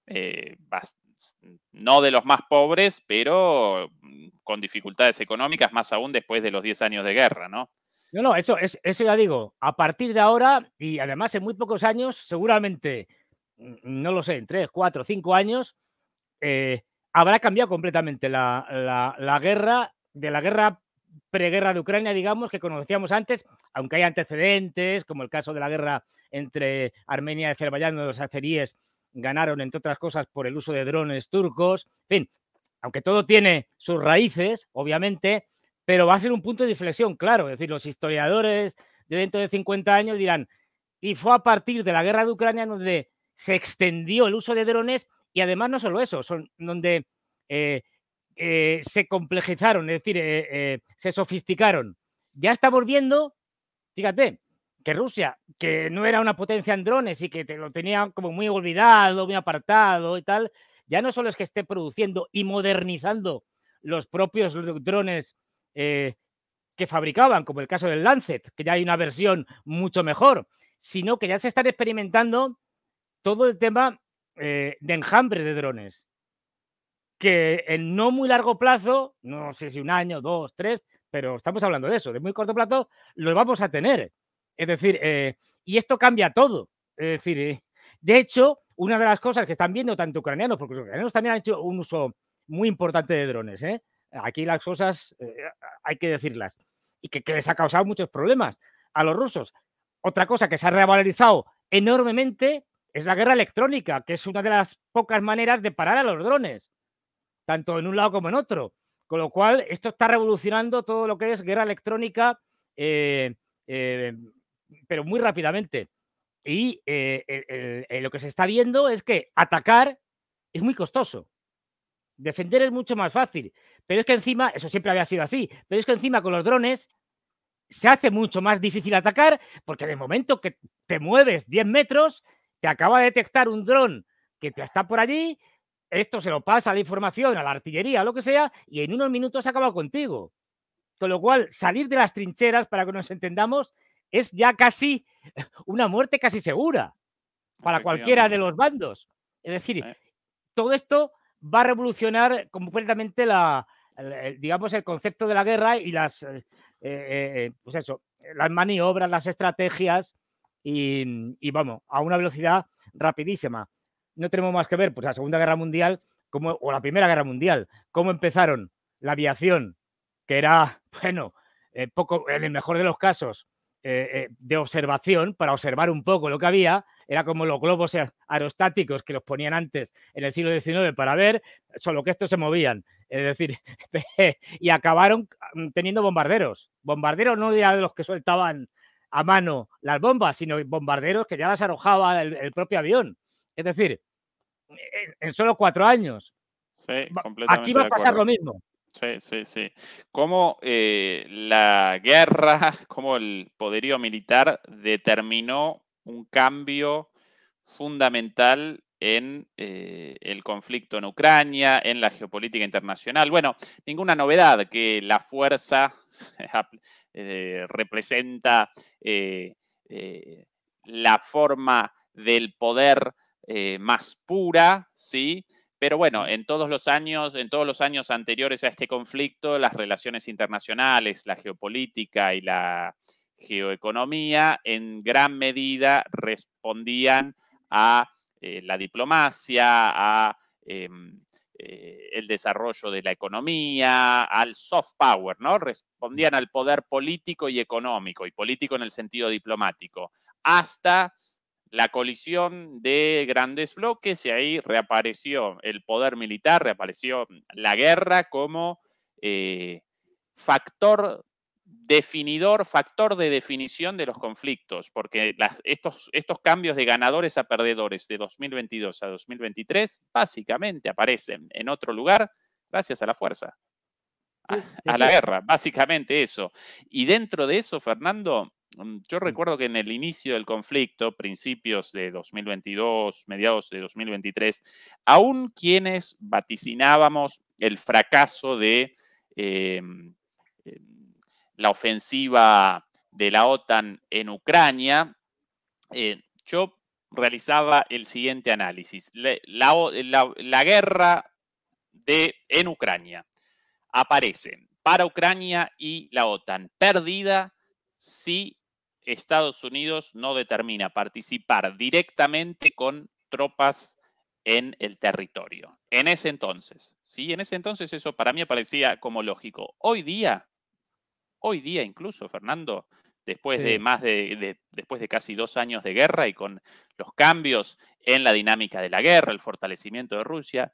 eh, no de los más pobres, pero mm, con dificultades económicas, más aún después de los 10 años de guerra, ¿no? No, no, eso, es, eso ya digo, a partir de ahora y además en muy pocos años, seguramente, no lo sé, en tres, cuatro, cinco años, eh, habrá cambiado completamente la, la guerra de la guerra preguerra de Ucrania, digamos, que conocíamos antes, aunque hay antecedentes, como el caso de la guerra entre Armenia y Azerbaiyán, donde los azeríes ganaron, entre otras cosas, por el uso de drones turcos. En fin, aunque todo tiene sus raíces, obviamente, pero va a ser un punto de inflexión, claro. Es decir, los historiadores de dentro de 50 años dirán, y fue a partir de la guerra de Ucrania donde se extendió el uso de drones y además no solo eso, son donde eh, eh, se complejizaron, es decir, eh, se sofisticaron. Ya estamos viendo, fíjate, que Rusia, que no era una potencia en drones y que lo tenía como muy olvidado, muy apartado y tal, ya no solo es que esté produciendo y modernizando los propios drones eh, que fabricaban, como el caso del Lancet, que ya hay una versión mucho mejor, sino que ya se están experimentando todo el tema eh, de enjambres de drones, que en no muy largo plazo, no sé si un año, dos, tres, pero estamos hablando de eso, de muy corto plazo, lo vamos a tener. Es decir, eh, y esto cambia todo. Es decir, de hecho, una de las cosas que están viendo tanto ucranianos, porque los ucranianos también han hecho un uso muy importante de drones, ¿eh? Aquí las cosas eh, hay que decirlas. Y que, les ha causado muchos problemas a los rusos. Otra cosa que se ha revalorizado enormemente es la guerra electrónica, que es una de las pocas maneras de parar a los drones, tanto en un lado como en otro. Con lo cual, esto está revolucionando todo lo que es guerra electrónica, eh, eh, pero muy rápidamente. Y lo que se está viendo es que atacar es muy costoso. Defender es mucho más fácil. Pero es que encima, eso siempre había sido así, pero es que encima con los drones se hace mucho más difícil atacar porque de momento que te mueves 10 metros, te acaba de detectar un dron que te está por allí, esto se lo pasa a la información a la artillería, a lo que sea, y en unos minutos se acaba contigo. Con lo cual, salir de las trincheras, para que nos entendamos, es ya casi una muerte casi segura para cualquiera de los bandos. Es decir, todo esto va a revolucionar completamente la, digamos, el concepto de la guerra y las, eh, eh, eh, pues las maniobras, las estrategias y, vamos, a una velocidad rapidísima. No tenemos más que ver, pues la Segunda Guerra Mundial como, o la Primera Guerra Mundial, cómo empezaron la aviación, que era, bueno, poco, en el mejor de los casos, de observación, para observar un poco lo que había, era como los globos aerostáticos que los ponían antes en el siglo XIX para ver, solo que estos se movían. Es decir, y acabaron mm, teniendo bombarderos. Bombarderos no ya de los que soltaban a mano las bombas, sino bombarderos que ya las arrojaba el, propio avión. Es decir, en, solo cuatro años. Sí, Aquí va a pasar lo mismo. Sí, sí, sí. Cómo eh, la guerra, cómo el poderío militar determinó un cambio fundamental en eh, el conflicto en Ucrania, en la geopolítica internacional. Bueno, ninguna novedad que la fuerza eh, representa eh, la forma del poder más pura, ¿sí? Pero bueno, en todos los años, en todos los años anteriores a este conflicto, las relaciones internacionales, la geopolítica y la geoeconomía en gran medida respondían a eh, la diplomacia, em, eh, el desarrollo de la economía, al soft power, ¿no? Respondían al poder político y económico, y político en el sentido diplomático, hasta la colisión de grandes bloques y ahí reapareció el poder militar, reapareció la guerra como eh, factor definidor, factor de definición de los conflictos, porque estos, estos cambios de ganadores a perdedores de 2022 a 2023 básicamente aparecen en otro lugar gracias a la fuerza, a, la guerra, básicamente eso. Y dentro de eso, Fernando, mm, yo recuerdo que en el inicio del conflicto, principios de 2022, mediados de 2023, aún quienes vaticinábamos el fracaso de... Em, em, la ofensiva de la OTAN en Ucrania, eh, yo realizaba el siguiente análisis. La, guerra de, en Ucrania aparece para Ucrania y la OTAN perdida si Estados Unidos no determina participar directamente con tropas en el territorio. En ese entonces, ¿sí? En ese entonces eso para mí parecía como lógico. Hoy día hoy día incluso, Fernando, después de más de, después de casi dos años de guerra y con los cambios en la dinámica de la guerra, el fortalecimiento de Rusia,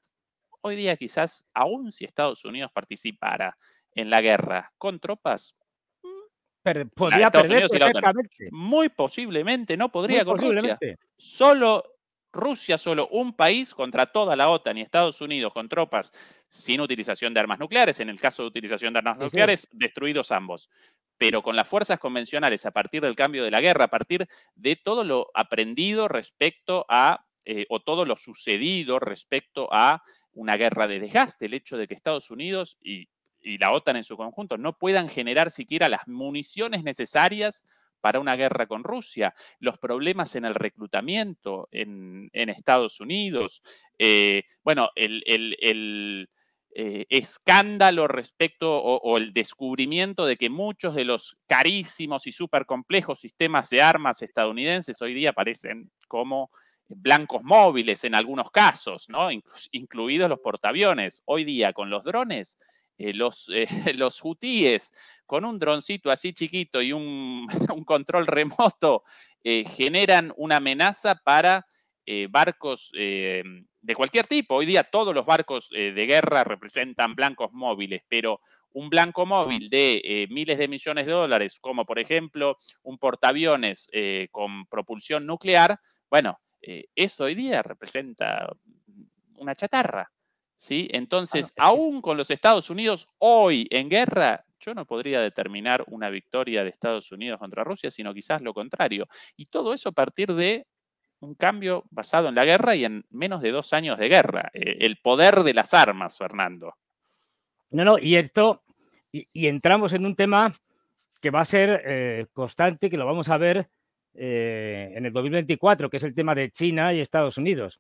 hoy día quizás, aún si Estados Unidos participara en la guerra con tropas, mm, podría perder muy posiblemente no podría con Rusia. Solo Rusia solo un país contra toda la OTAN y Estados Unidos con tropas sin utilización de armas nucleares, en el caso de utilización de armas nucleares, destruidos ambos. Pero con las fuerzas convencionales, a partir del cambio de la guerra, a partir de todo lo aprendido respecto a, eh, o todo lo sucedido respecto a una guerra de desgaste, el hecho de que Estados Unidos y, y la OTAN en su conjunto no puedan generar siquiera las municiones necesarias para una guerra con Rusia, los problemas en el reclutamiento en, Estados Unidos, eh, bueno, el, eh, escándalo respecto o, el descubrimiento de que muchos de los carísimos y súper complejos sistemas de armas estadounidenses hoy día parecen como blancos móviles en algunos casos, ¿no? incluidos los portaaviones. Hoy día con los drones eh, los, eh, los hutíes con un droncito así chiquito y un, control remoto eh, generan una amenaza para eh, barcos de cualquier tipo. Hoy día todos los barcos de guerra representan blancos móviles, pero un blanco móvil de miles de millones de dólares, como por ejemplo un portaaviones con propulsión nuclear, bueno, eso hoy día representa una chatarra. ¿sí? Entonces, aún con los Estados Unidos hoy en guerra, yo no podría determinar una victoria de Estados Unidos contra Rusia, sino quizás lo contrario. Y todo eso a partir de un cambio basado en la guerra y en menos de dos años de guerra. Eh, el poder de las armas, Fernando. No, no, y esto, y, entramos en un tema que va a ser eh, constante, que lo vamos a ver eh, en el 2024, que es el tema de China y Estados Unidos.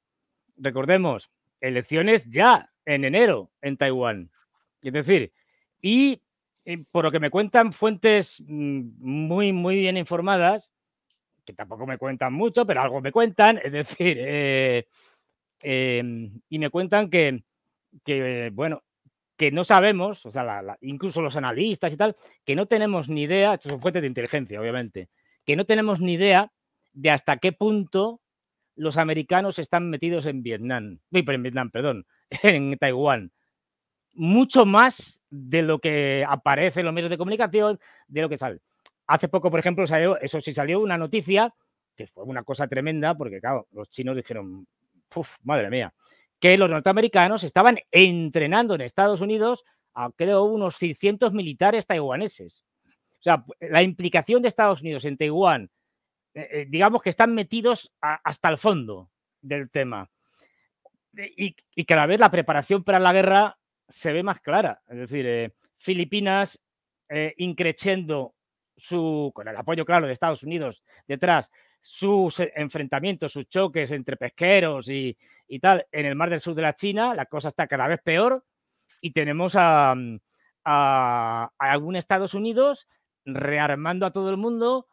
Recordemos, elecciones ya en enero en Taiwán. Es decir, y eh, por lo que me cuentan fuentes mm, muy, muy bien informadas, que tampoco me cuentan mucho, pero algo me cuentan, es decir, eh, em, y me cuentan que, bueno, que no sabemos, o sea, incluso los analistas y tal, que no tenemos ni idea, son fuentes de inteligencia, obviamente, que no tenemos ni idea de hasta qué punto los americanos están metidos en Vietnam, en Vietnam, perdón, en Taiwán, mucho más de lo que aparece en los medios de comunicación, de lo que sale. Hace poco, por ejemplo, salió, eso sí salió una noticia, que fue una cosa tremenda, porque claro, los chinos dijeron, madre mía, que los norteamericanos estaban entrenando en Estados Unidos a creo unos 600 militares taiwaneses. O sea, la implicación de Estados Unidos en Taiwán eh, digamos que están metidos hasta el fondo del tema. Eh, y, cada vez la preparación para la guerra se ve más clara. Es decir, eh, Filipinas increciendo su, con el apoyo claro de Estados Unidos detrás, sus enfrentamientos, sus choques entre pesqueros y, tal en el mar del sur de la China, la cosa está cada vez peor y tenemos a, a algún Estados Unidos rearmando a todo el mundo,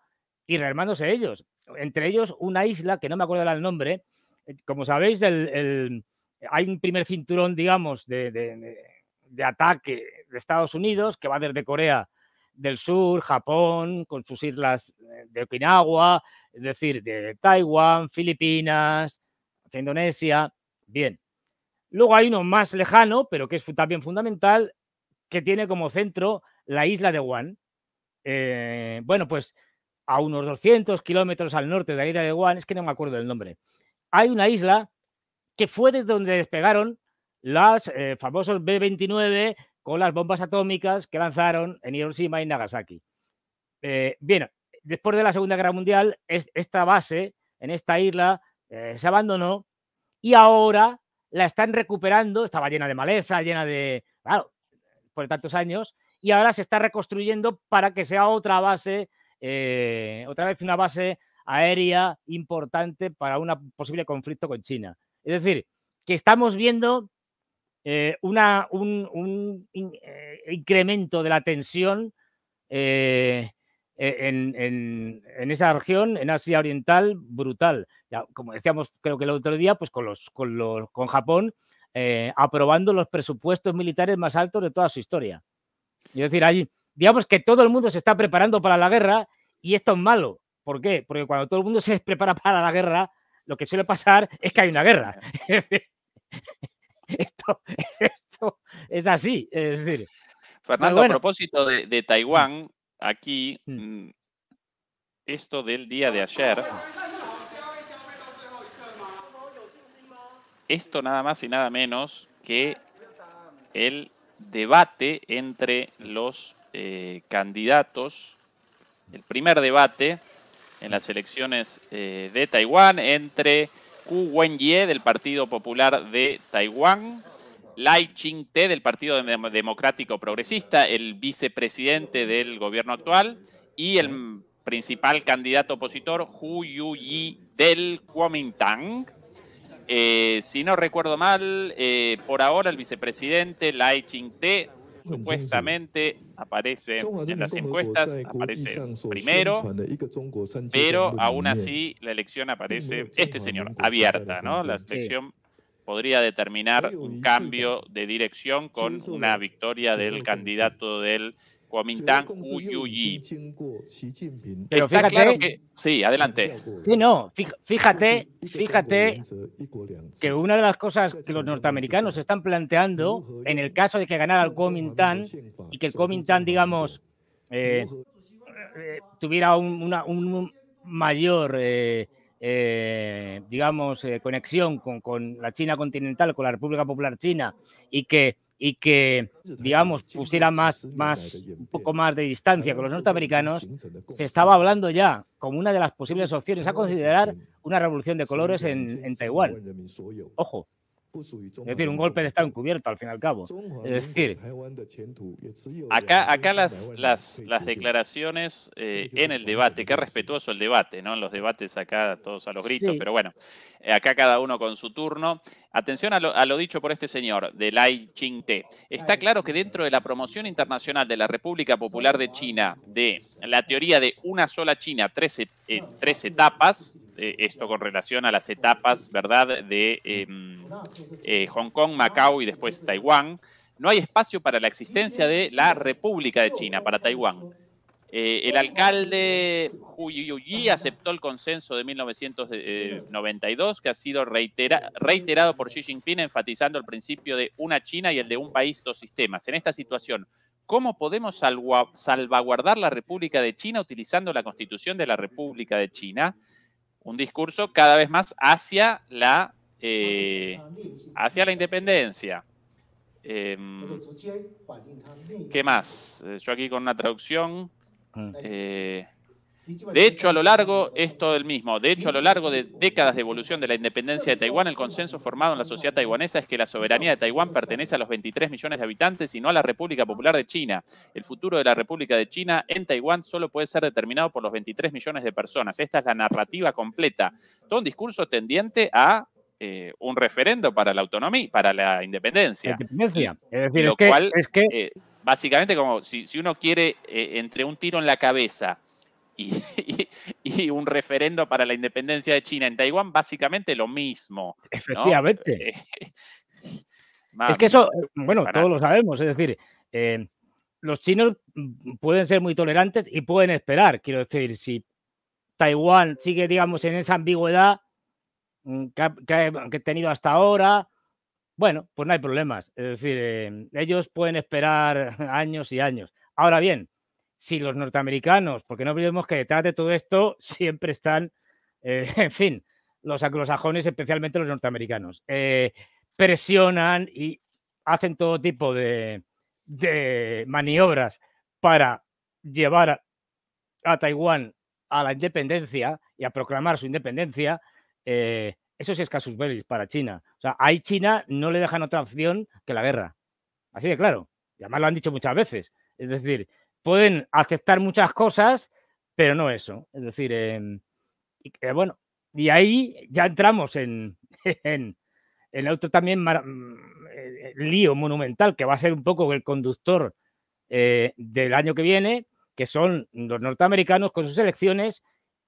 y rearmándose ellos. Entre ellos, una isla que no me acuerdo el nombre. Eh, como sabéis, hay un primer cinturón, digamos, de, ataque de Estados Unidos que va desde Corea del Sur, Japón, con sus islas eh, de Okinawa, es decir, de Taiwán, Filipinas, Indonesia. Bien. Luego hay uno más lejano, pero que es también fundamental, que tiene como centro la isla de Wan eh, bueno, pues a unos 200 kilómetros al norte de la isla de Guam, es que no me acuerdo del nombre, hay una isla que fue de donde despegaron ...las eh, famosos B-29 con las bombas atómicas que lanzaron en Hiroshima y Nagasaki. Eh, bien, después de la Segunda Guerra Mundial, esta base en esta isla eh, se abandonó y ahora la están recuperando, estaba llena de maleza, llena de, claro, por tantos años, y ahora se está reconstruyendo para que sea otra base eh, otra vez una base aérea importante para un posible conflicto con China. Es decir, que estamos viendo eh, un, eh, incremento de la tensión e, en, esa región, en Asia Oriental, brutal. como decíamos, creo que el otro día, pues con, los, con, con Japón aprobando los presupuestos militares más altos de toda su historia. Es decir, ahí, digamos que todo el mundo se está preparando para la guerra y esto es malo. ¿Por qué? Porque cuando todo el mundo se prepara para la guerra, lo que suele pasar es que hay una guerra. esto, es así. Es decir. Fernando, a propósito de, mm. Taiwán, aquí, mm. Mm, esto del día de ayer. Esto nada más y nada menos que el debate entre los eh, candidatos el primer debate en las elecciones eh, de Taiwán entre Ku wen del Partido Popular de Taiwán, Lai Ching-te del Partido Democrático Progresista, el vicepresidente del gobierno actual, y el principal candidato opositor, Hu Yu-yi del Kuomintang. Eh, si no recuerdo mal, eh, por ahora el vicepresidente Lai Ching-te supuestamente aparece en las encuestas, aparece primero, pero aún así la elección aparece este señor, abierta, ¿no? La elección podría determinar un cambio de dirección con una victoria del candidato del Kuomintang Uyuyi. Pero que. Sí, adelante. Sí, no, fíjate, fíjate que una de las cosas que los norteamericanos están planteando en el caso de que ganara el Kuomintang y que el Kuomintang, digamos, eh, eh, tuviera una, mayor. Eh, digamos, conexión con, con la China continental, con la República Popular China, y que y que, digamos, pusiera más, más, un poco más de distancia con los norteamericanos, se estaba hablando ya como una de las posibles opciones a considerar una revolución de colores en, en Taiwán. Ojo. Es decir, un golpe de Estado encubierto, al fin y al cabo. Es decir, acá, acá las, las, las declaraciones eh, en el debate, que respetuoso el debate, ¿no? En los debates acá todos a los gritos, pero bueno, acá cada uno con su turno. Atención a lo, dicho por este señor, de Lai Ching-te. Está claro que dentro de la promoción internacional de la República Popular de China, de la teoría de una sola China, tres, e, eh, tres etapas, eh, esto con relación a las etapas, ¿verdad?, de em, eh, Hong Kong, Macao y después Taiwán, no hay espacio para la existencia de la República de China, para Taiwán. Eh, el alcalde Huyuyi aceptó el consenso de 1992 eh, que ha sido reiterado por Xi Jinping enfatizando el principio de una China y el de un país, dos sistemas. En esta situación, ¿cómo podemos salvaguardar la República de China utilizando la constitución de la República de China? Un discurso cada vez más hacia la, eh, hacia la independencia. Em, ¿Qué más? Yo aquí con una traducción. Eh, de hecho, a lo largo, es todo el mismo, de hecho, a lo largo de décadas de evolución de la independencia de Taiwán, el consenso formado en la sociedad taiwanesa es que la soberanía de Taiwán pertenece a los 23 millones de habitantes y no a la República Popular de China. El futuro de la República de China en Taiwán solo puede ser determinado por los 23 millones de personas. Esta es la narrativa completa. Todo un discurso tendiente a eh, un referendo para la autonomía, para la independencia. Es decir, es que, eh, básicamente como si, uno quiere eh, entre un tiro en la cabeza y, un referendo para la independencia de China en Taiwán, básicamente lo mismo. Efectivamente. Eh, es que eso, eh, bueno, todos lo sabemos, es decir, los chinos pueden ser muy tolerantes y pueden esperar, quiero decir, si Taiwán sigue, digamos, en esa ambigüedad mm, que ha tenido hasta ahora, bueno, pues no hay problemas. Es decir, em, ellos pueden esperar años y años. Ahora bien, si los norteamericanos, porque no olvidemos que detrás de todo esto siempre están, eh, en fin, los anglosajones, especialmente los norteamericanos, eh, presionan y hacen todo tipo de, maniobras para llevar a, Taiwán a la independencia y a proclamar su independencia, eh, eso sí es casus belli para China. O sea, ahí China no le dejan otra opción que la guerra. Así de claro. Y además lo han dicho muchas veces. Es decir, pueden aceptar muchas cosas, pero no eso. Es decir, em, bueno, y ahí ya entramos en, en, otro también mm, eh, lío monumental que va a ser un poco el conductor eh, del año que viene, que son los norteamericanos con sus elecciones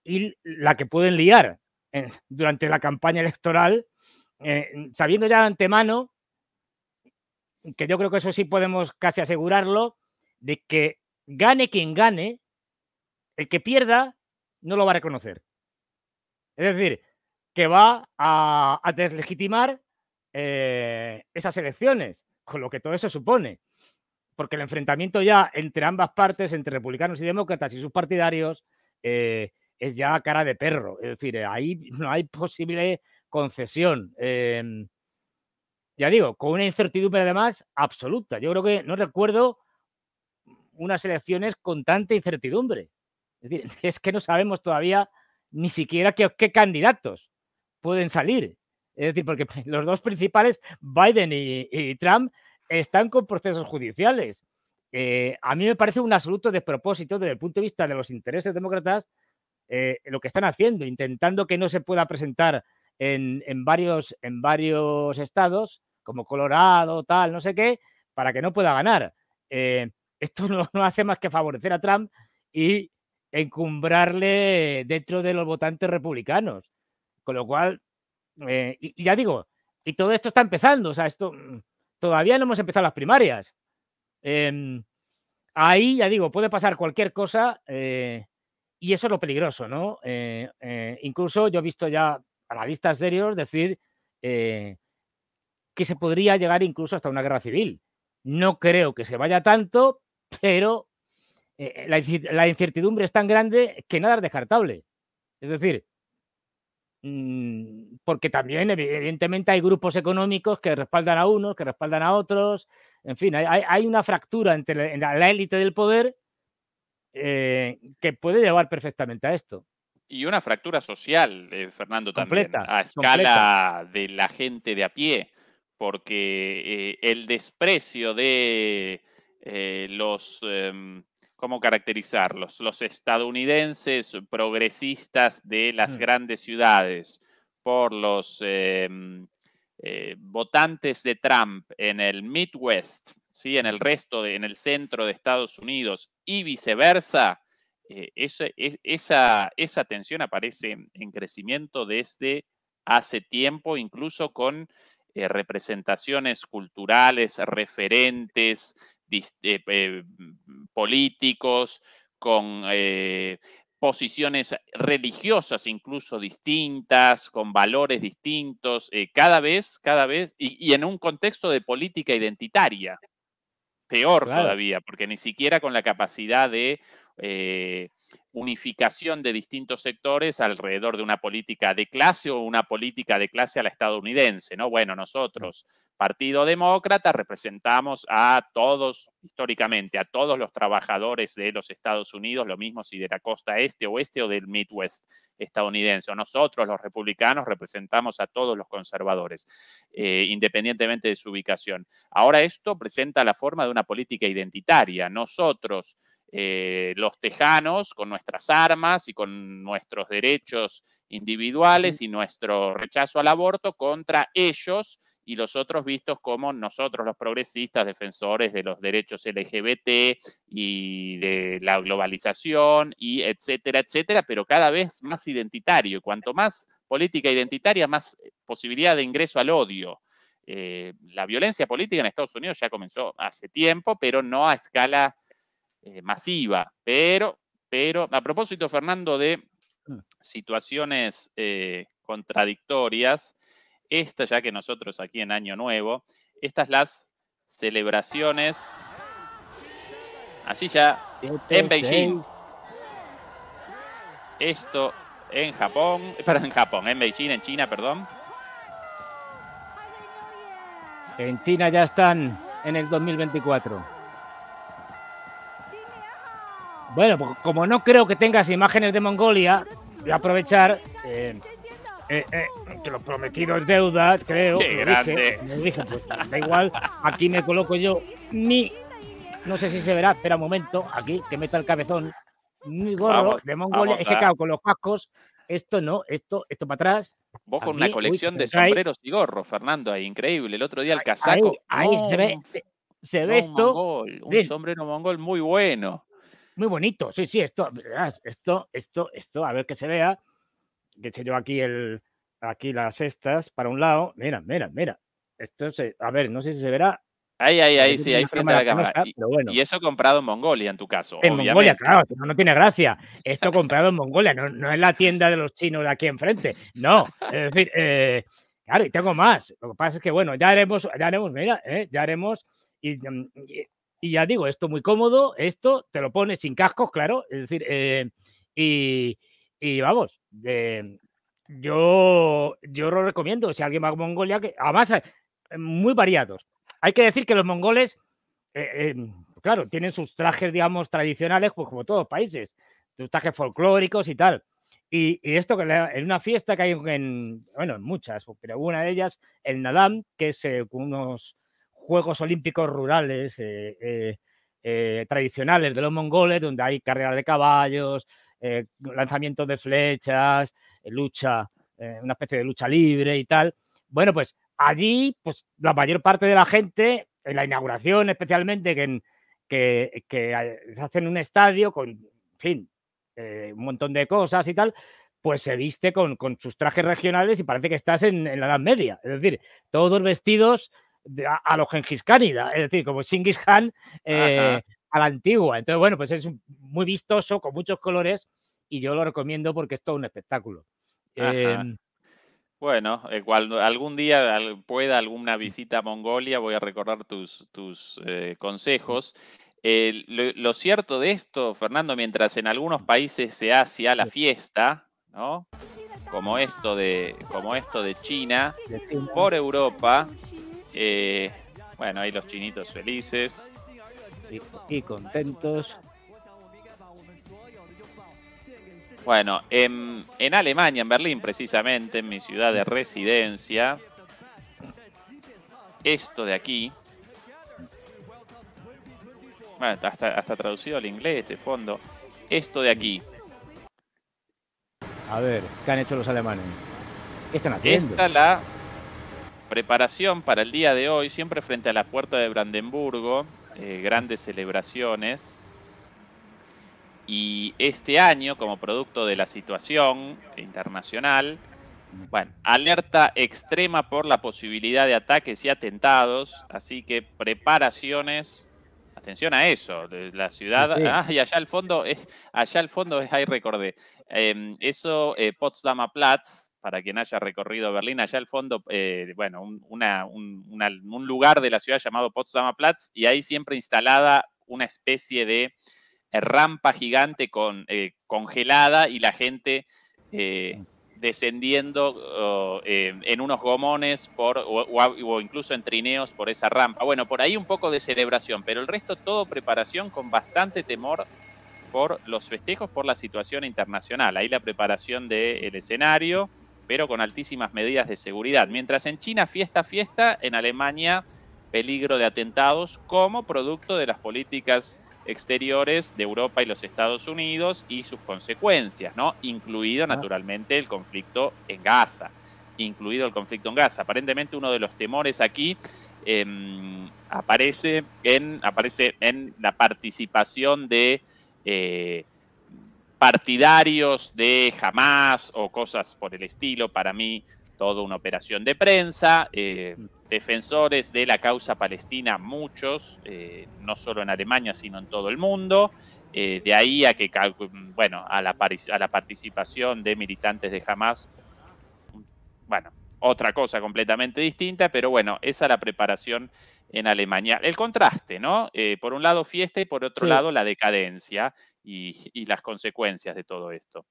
y la que pueden liar durante la campaña electoral, eh, mm, sabiendo ya de antemano, que yo creo que eso sí podemos casi asegurarlo, de que gane quien gane, el que pierda no lo va a reconocer. Es decir, que va a, deslegitimar eh, esas elecciones, con lo que todo eso supone. Porque el enfrentamiento ya entre ambas partes, entre republicanos y demócratas y sus partidarios, eh, es ya cara de perro. Es decir, eh, ahí no hay posible concesión. Em, ya digo, con una incertidumbre además absoluta. Yo creo que no recuerdo unas elecciones con tanta incertidumbre. Es, decir, es que no sabemos todavía ni siquiera qué, candidatos pueden salir. Es decir, porque los dos principales, Biden y, Trump, están con procesos judiciales. Eh, a mí me parece un absoluto despropósito desde el punto de vista de los intereses demócratas eh, lo que están haciendo, intentando que no se pueda presentar en, varios, en varios estados, como Colorado, tal, no sé qué, para que no pueda ganar. Eh, esto no, hace más que favorecer a Trump y encumbrarle dentro de los votantes republicanos. Con lo cual, eh, ya digo, y todo esto está empezando, o sea, esto mm, todavía no hemos empezado las primarias. Em, ahí, ya digo, puede pasar cualquier cosa eh, y eso es lo peligroso, ¿no? Eh, eh, incluso yo he visto ya analistas serios decir eh, que se podría llegar incluso hasta una guerra civil. No creo que se vaya tanto, pero la, incertidumbre es tan grande que nada es descartable. Es decir, mm, porque también evidentemente hay grupos económicos que respaldan a unos, que respaldan a otros, en fin, hay, hay una fractura entre la élite del poder eh, que puede llevar perfectamente a esto. Y una fractura social, eh, Fernando, también, a escala de la gente de a pie, porque eh, el desprecio de los, em, ¿cómo caracterizarlos? Los estadounidenses progresistas de las mm. grandes ciudades por los em, votantes de Trump en el Midwest, en el resto, en el centro de Estados Unidos y viceversa, eh, esa, esa, tensión aparece en crecimiento desde hace tiempo, incluso con eh, representaciones culturales, referentes, eh, políticos, con posiciones religiosas incluso distintas, con valores distintos, cada vez, cada vez, y, en un contexto de política identitaria, peor todavía, porque ni siquiera con la capacidad de eh, unificación de distintos sectores alrededor de una política de clase o una política de clase a la estadounidense, ¿no? Bueno, nosotros, Partido Demócrata, representamos a todos, históricamente, a todos los trabajadores de los Estados Unidos, lo mismo si de la costa este, o oeste o del Midwest estadounidense. nosotros, los republicanos, representamos a todos los conservadores, eh, independientemente de su ubicación. Ahora esto presenta la forma de una política identitaria. Nosotros, eh, los tejanos con nuestras armas y con nuestros derechos individuales y nuestro rechazo al aborto contra ellos y los otros vistos como nosotros los progresistas, defensores de los derechos LGBT y de la globalización y etcétera, etcétera, pero cada vez más identitario. Y cuanto más política identitaria, más eh, posibilidad de ingreso al odio. Eh, la violencia política en Estados Unidos ya comenzó hace tiempo, pero no a escala eh, masiva. Pero, pero, a propósito, Fernando, de mm. situaciones eh, contradictorias, esta ya que nosotros aquí en Año Nuevo, estas las celebraciones así ya en Beijing. Esto en Japón, eh, en Japón, en Beijing, en China, perdón. En China ya están en el 2024. Bueno, pues como no creo que tengas imágenes de Mongolia, voy a aprovechar. Eh, eh, eh, que lo prometido es deuda, creo. grande. Dije, pues, da igual, aquí me coloco yo mi. No sé si se verá, espera un momento, aquí, que meta el cabezón. Mi gorro de Mongolia. Es que, claro, con los cascos, esto no, esto, esto para atrás. Vos con una colección de sombreros y gorros, Fernando, ahí, increíble. El otro día el casaco. Ahí, se ve, esto. un sombrero mongol muy bueno muy bonito. Sí, sí, esto, esto, esto, esto, a ver que se vea. Que hecho yo aquí el, aquí las cestas para un lado. Mira, mira, mira. Esto a ver, no sé si se verá. Ahí, ahí, ahí, sí, ahí frente a la cámara. Y, eso comprado en Mongolia, en tu caso. En Mongolia, claro, no, tiene gracia. Esto comprado en Mongolia, no, es la tienda de los chinos de aquí enfrente. No, es decir, eh, claro, y tengo más. Lo que pasa es que, bueno, ya haremos, ya haremos, mira, eh, ya haremos. Mm, y ya digo, esto muy cómodo, esto te lo pones sin cascos, claro, es decir, eh, y, vamos, eh, yo, yo lo recomiendo, si alguien va a Mongolia, que además eh, muy variados. Hay que decir que los mongoles, claro, tienen sus trajes, digamos, tradicionales, pues como todos los países, sus trajes folclóricos y tal. Y, esto que en una fiesta que hay en, bueno, en muchas, pero una de ellas, el Nadam, que es unos, Juegos Olímpicos Rurales eh, eh, eh, tradicionales de los mongoles, donde hay carreras de caballos, lanzamiento de flechas, lucha, una especie de lucha libre y tal. Bueno, pues allí, pues la mayor parte de la gente, en la inauguración especialmente, que, que, hacen un estadio con, fin, un montón de cosas y tal, pues se viste con, sus trajes regionales y parece que estás en, en, la Edad Media. Es decir, todos vestidos a, los Genghis es decir, como Genghis Khan eh, a la antigua. Entonces, bueno, pues es muy vistoso, con muchos colores, y yo lo recomiendo porque es todo un espectáculo. Em, bueno, eh, cuando algún día pueda alguna visita a Mongolia, voy a recordar tus, eh, consejos. Lo, cierto de esto, Fernando, mientras en algunos países se hace a la fiesta, ¿no? Como esto de, como esto de China, por Europa, eh, bueno, ahí los chinitos felices. Y, contentos. Bueno, en, Alemania, en Berlín precisamente, en mi ciudad de residencia, esto de aquí, bueno, hasta, traducido al inglés de fondo, esto de aquí. A ver, ¿qué han hecho los alemanes? están Esta la preparación para el día de hoy, siempre frente a la puerta de Brandenburgo, eh, grandes celebraciones. Y este año, como producto de la situación internacional, bueno, alerta extrema por la posibilidad de ataques y atentados, así que preparaciones. Atención a eso, la ciudad. Ah, y allá al fondo, es, allá al fondo, ahí recordé. Em, eso, eh, Potsdamer Platz, para quien haya recorrido Berlín, allá al fondo, eh, bueno, un, lugar de la ciudad llamado Potsdamer Platz, y ahí siempre instalada una especie de eh, rampa gigante con, eh, congelada y la gente mm. descendiendo en unos gomones o, incluso en trineos por esa rampa. Bueno, por ahí un poco de celebración, pero el resto todo preparación con bastante temor por los festejos, por la situación internacional. Ahí la preparación del escenario, pero con altísimas medidas de seguridad. Mientras en China fiesta, fiesta, en Alemania peligro de atentados como producto de las políticas exteriores de Europa y los Estados Unidos y sus consecuencias, ¿no? Incluido ah. naturalmente el conflicto en Gaza, incluido el conflicto en Gaza. Aparentemente uno de los temores aquí em, aparece, en, aparece en la participación de... Eh, partidarios de Hamas o cosas por el estilo, para mí toda una operación de prensa, eh, defensores de la causa palestina muchos, eh, no solo en Alemania, sino en todo el mundo. Eh, de ahí a que, bueno, a la, participación de militantes de Hamas, bueno, otra cosa completamente distinta, pero bueno, esa es la preparación en Alemania. El contraste, ¿no? por un lado fiesta y por otro lado la decadencia y, las consecuencias de todo esto.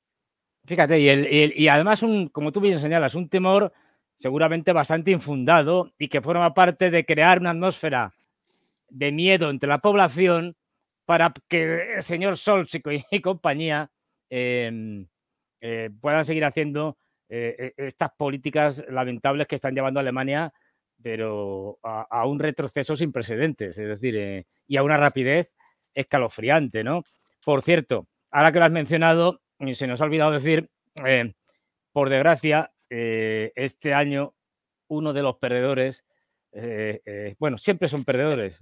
Fíjate, y, además, como tú bien señalas, un temor seguramente bastante infundado y que forma parte de crear una atmósfera de miedo entre la población para que el señor Solsico y compañía em, eh, puedan seguir haciendo eh, eh, estas políticas lamentables que están llevando a Alemania, pero a un retroceso sin precedentes, es decir, y a una rapidez escalofriante, ¿no? Por cierto, ahora que lo has mencionado, eh, se nos ha olvidado decir, eh, por desgracia, eh, este año uno de los perdedores, bueno, siempre son perdedores.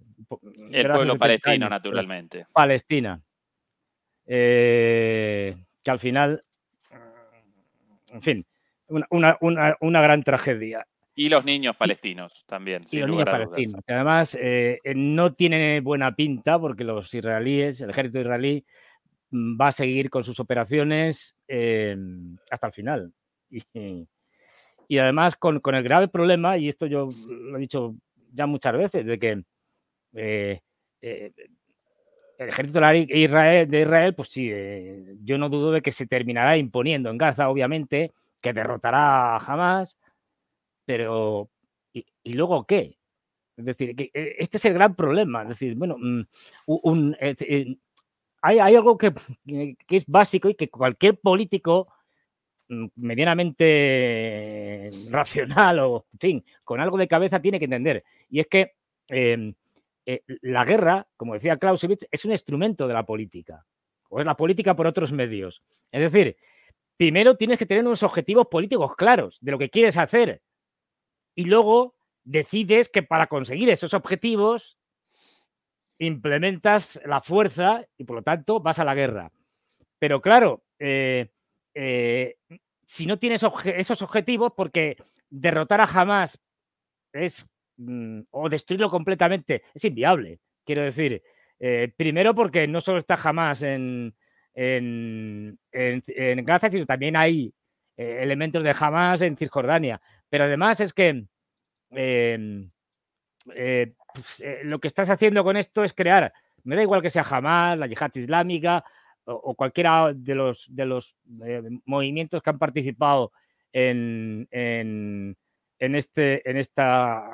El pueblo este palestino, naturalmente. Palestina. que al final, en fin, una gran tragedia. Y los niños palestinos también. Y sin los lugar niños palestinos, que además eh, eh, no tiene buena pinta porque los israelíes, el ejército israelí, mm, va a seguir con sus operaciones em, hasta el final. Y, además con, el grave problema, y esto yo lo he dicho ya muchas veces, de que eh, el ejército de Israel, de Israel pues sí, yo no dudo de que se terminará imponiendo en Gaza, obviamente, que derrotará a Hamas pero, ¿y, luego qué? Es decir, eh, este es el gran problema. Es decir, bueno, mm, eh, eh, hay, algo que, es básico y que cualquier político mm, medianamente racional o, en fin, con algo de cabeza tiene que entender. Y es que em, la guerra, como decía Clausewitz, es un instrumento de la política, o es la política por otros medios. Es decir, primero tienes que tener unos objetivos políticos claros de lo que quieres hacer y luego decides que para conseguir esos objetivos implementas la fuerza y por lo tanto vas a la guerra. Pero claro, eh, eh, si no tienes esos objetivos, porque derrotar a Hamas es mm, o destruirlo completamente es inviable. Quiero decir, eh, primero porque no solo está Hamas en, en, en, en Gaza, sino también hay elementos de Hamas en Cisjordania pero además es que em, eh, pues, eh, lo que estás haciendo con esto es crear, me da igual que sea Hamas, la yihad islámica o, cualquiera de los, de los eh, movimientos que han participado en, en, en, este, en esta,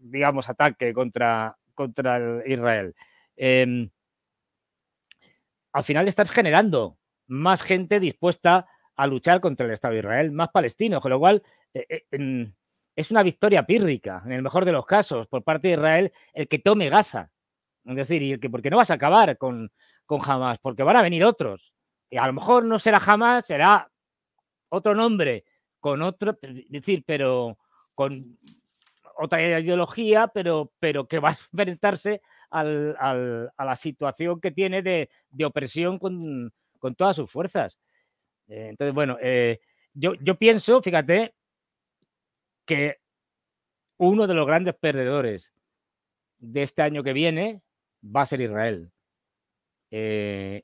digamos, ataque contra, contra Israel. Em, al final estás generando más gente dispuesta a luchar contra el Estado de Israel, más palestinos, con lo cual eh, eh, es una victoria pírrica, en el mejor de los casos, por parte de Israel, el que tome Gaza. Es decir, y el que, porque no vas a acabar con, con Hamas, porque van a venir otros. Y a lo mejor no será Hamas, será otro nombre, con otro, decir, pero con otra ideología, pero, pero que va a enfrentarse a la situación que tiene de, opresión con, todas sus fuerzas. Eh, entonces, bueno, yo, yo pienso, fíjate, que uno de los grandes perdedores de este año que viene va a ser Israel. Eh,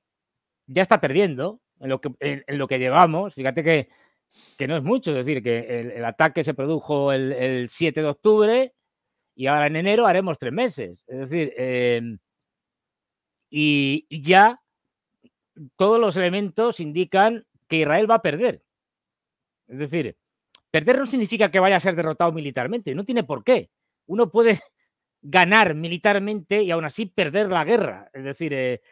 ya está perdiendo en lo que, en, lo que llevamos. Fíjate que, no es mucho, es decir, que el, ataque se produjo el, 7 de octubre y ahora en enero haremos tres meses. Es decir, em, y ya todos los elementos indican que Israel va a perder. Es decir, Perder no significa que vaya a ser derrotado militarmente, no tiene por qué. Uno puede ganar militarmente y aún así perder la guerra, es decir, eh,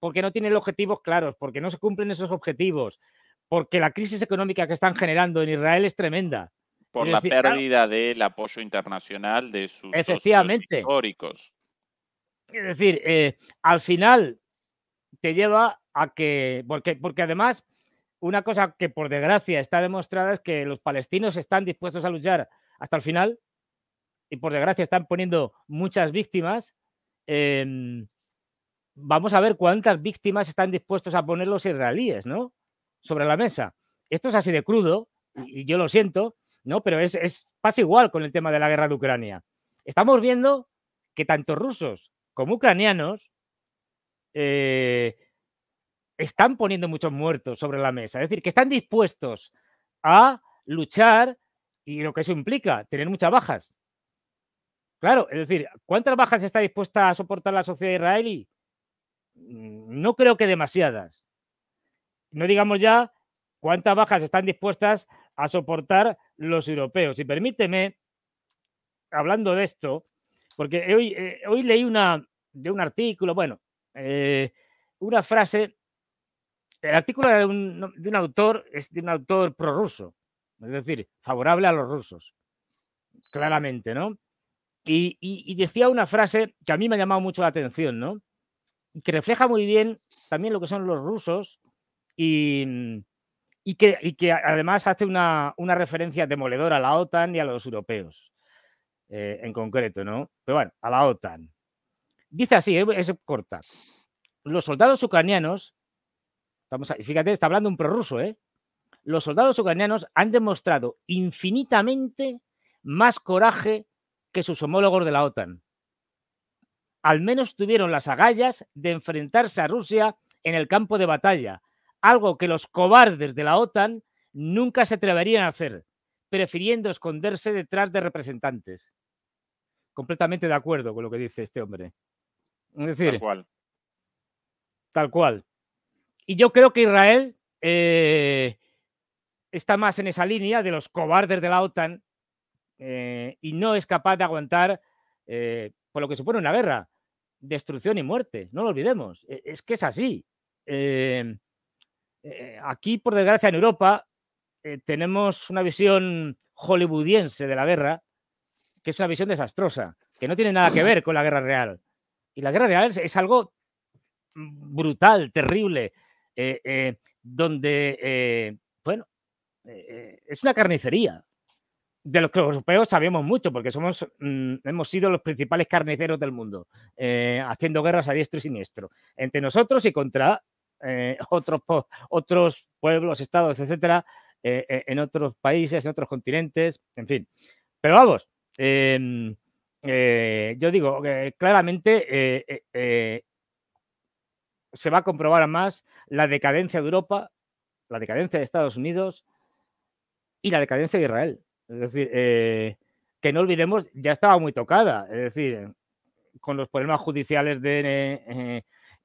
porque no tienen objetivos claros, porque no se cumplen esos objetivos, porque la crisis económica que están generando en Israel es tremenda. Por la pérdida del apoyo internacional de sus históricos. Es decir, eh, al final te lleva a que, porque además una cosa que por desgracia está demostrada es que los palestinos están dispuestos a luchar hasta el final y por desgracia están poniendo muchas víctimas. Em, vamos a ver cuántas víctimas están dispuestos a poner los israelíes, ¿no? Sobre la mesa. Esto es así de crudo, y yo lo siento, ¿no? Pero es, pasa igual con el tema de la guerra de Ucrania. Estamos viendo que tanto rusos como ucranianos eh, están poniendo muchos muertos sobre la mesa, es decir, que están dispuestos a luchar y lo que eso implica, tener muchas bajas. Claro, es decir, ¿cuántas bajas está dispuesta a soportar la sociedad israelí? Mm, no creo que demasiadas. No digamos ya cuántas bajas están dispuestas a soportar los europeos. Y permíteme, hablando de esto, porque hoy, eh, hoy leí una, de un artículo, bueno, eh, una frase el artículo de un, autor es de un autor prorruso, es decir, favorable a los rusos, claramente, ¿no? Y, decía una frase que a mí me ha llamado mucho la atención, ¿no? Que refleja muy bien también lo que son los rusos y, que, además hace una, referencia demoledora a la OTAN y a los europeos, eh, en concreto, ¿no? Pero bueno, a la OTAN. Dice así, eh, es corta. Los soldados ucranianos fíjate, está hablando un prorruso, ¿eh? Los soldados ucranianos han demostrado infinitamente más coraje que sus homólogos de la OTAN. Al menos tuvieron las agallas de enfrentarse a Rusia en el campo de batalla, algo que los cobardes de la OTAN nunca se atreverían a hacer, prefiriendo esconderse detrás de representantes. Completamente de acuerdo con lo que dice este hombre. tal cual. Tal cual. Y yo creo que Israel eh, está más en esa línea de los cobardes de la OTAN eh, y no es capaz de aguantar eh, por lo que supone una guerra, destrucción y muerte, no lo olvidemos, e-, es que es así. Em, aquí, por desgracia, en Europa tenemos una visión hollywoodiense de la guerra, que es una visión desastrosa, que no tiene nada que ver con la guerra real. Y la guerra real es algo brutal, terrible, eh, eh, donde, eh, bueno, es una carnicería. De los que los europeos sabemos mucho, porque somos, mm, hemos sido los principales carniceros del mundo, haciendo guerras a diestro y siniestro, entre nosotros y contra otros, otros pueblos, estados, etcétera, en otros países, en otros continentes, en fin. Pero vamos, em, yo digo, claramente se va a comprobar más la decadencia de Europa, la decadencia de Estados Unidos y la decadencia de Israel. Es decir, eh, que no olvidemos, ya estaba muy tocada, es decir, con los problemas judiciales de... Eh, eh,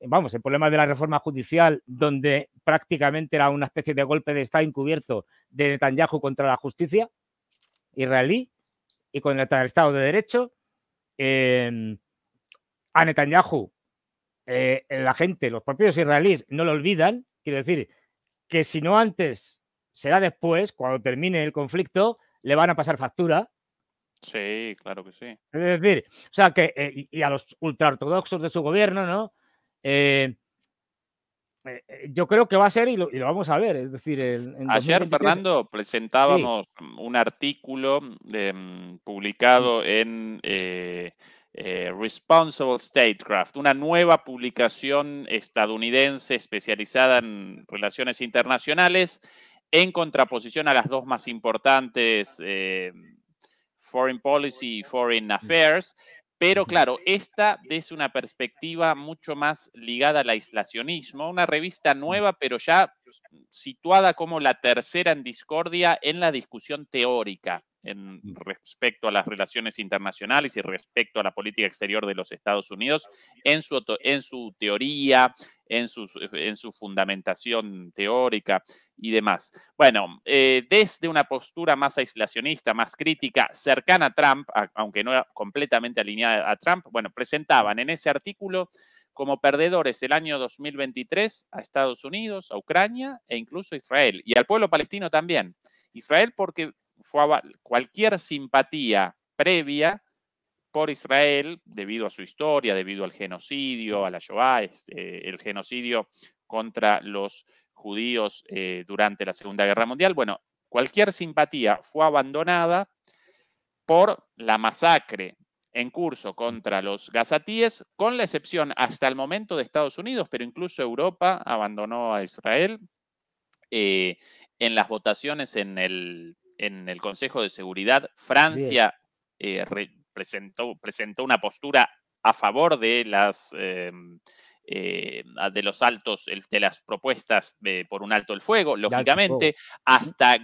vamos, el problema de la reforma judicial, donde prácticamente era una especie de golpe de Estado encubierto de Netanyahu contra la justicia israelí y contra el Estado de Derecho. a Netanyahu eh, la gente, los propios israelíes, no lo olvidan. Quiero decir que si no antes, será después, cuando termine el conflicto, le van a pasar factura. Sí, claro que sí. Es decir, o sea, que eh, y a los ultraortodoxos de su gobierno, ¿no? Eh, yo creo que va a ser y lo, vamos a ver. Es decir, ayer Fernando presentábamos mm, un artículo mm, publicado en eh, Responsible Statecraft, una nueva publicación estadounidense especializada en relaciones internacionales, en contraposición a las dos más importantes, eh, Foreign Policy y Foreign Affairs. Pero claro, esta desde una perspectiva mucho más ligada al aislacionismo, una revista nueva, pero ya situada como la tercera en discordia en la discusión teórica Mm. respecto a las relaciones internacionales y respecto a la política exterior de los Estados Unidos en su, en su teoría, en su, en su fundamentación teórica y demás. Bueno, eh, desde una postura más aislacionista, más crítica, cercana a Trump, aunque no completamente alineada a Trump, bueno, presentaban en ese artículo como perdedores el año 2023 a Estados Unidos, a Ucrania e incluso a Israel y al pueblo palestino también. Israel porque cualquier simpatía previa por Israel, debido a su historia, debido al genocidio, a la Shoah, este, el genocidio contra los judíos eh, durante la Segunda Guerra Mundial. Bueno, cualquier simpatía fue abandonada por la masacre en curso contra los gazatíes, con la excepción hasta el momento de Estados Unidos, pero incluso Europa abandonó a Israel eh, en las votaciones en el en el Consejo de Seguridad. Francia eh, presentó, una postura a favor de las... Em, eh, los altos, de las propuestas por un alto el fuego, lógicamente, hasta,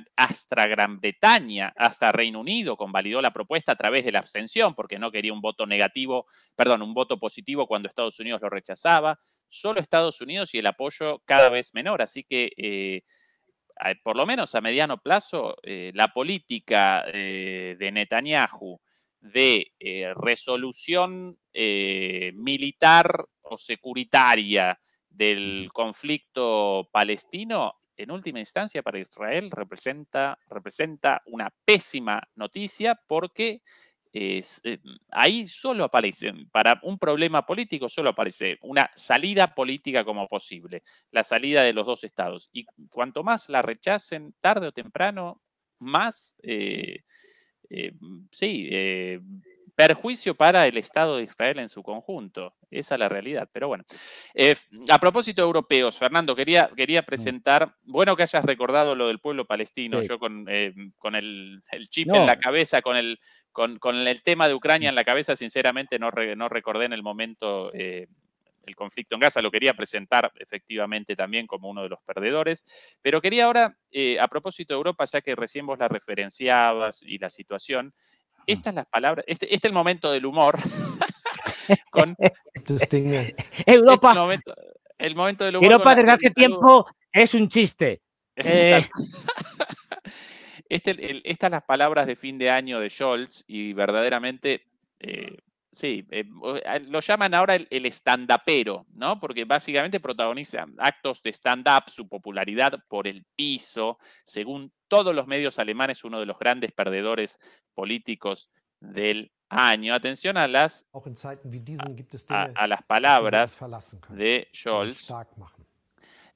Gran Bretaña, hasta Reino Unido convalidó la propuesta a través de la abstención, porque no quería un voto negativo, perdón, un voto positivo cuando Estados Unidos lo rechazaba, solo Estados Unidos y el apoyo cada vez menor, así que... Eh, por lo menos a mediano plazo, eh, la política eh, de Netanyahu de eh, resolución militar o securitaria del conflicto palestino, en última instancia para Israel, representa, representa una pésima noticia porque eh, ahí solo aparece, mm, para un problema político solo aparece una salida política como posible, la salida de los dos estados. Y cuanto más la rechacen, tarde o temprano, más, eh, eh, sí, perjuicio para el Estado de Israel en su conjunto. Esa es la realidad, pero bueno. Eh, a propósito de europeos, Fernando, quería, quería mm. presentar, bueno que hayas recordado lo del pueblo palestino, yo con, eh, el, chip en la cabeza, con el, con, el tema de Ucrania mm. en la cabeza, sinceramente no, no recordé en el momento... Eh, el conflicto en Gaza, lo quería presentar efectivamente también como uno de los perdedores, pero quería ahora, a propósito de Europa, ya que recién vos la referenciabas y la situación, Mm. Estas este, este, es el momento del humor. Europa. el momento del humor. Europa desde hace tiempo es un chiste. Eh. Este, estas Este, las palabras de fin de año de Scholz y verdaderamente eh, Sí, eh, lo llaman ahora el, standapero, stand ¿no? Porque básicamente protagoniza actos de stand-up, su popularidad por el piso. Según todos los medios alemanes, uno de los grandes perdedores políticos del año. Atención a las, a las palabras de Scholz.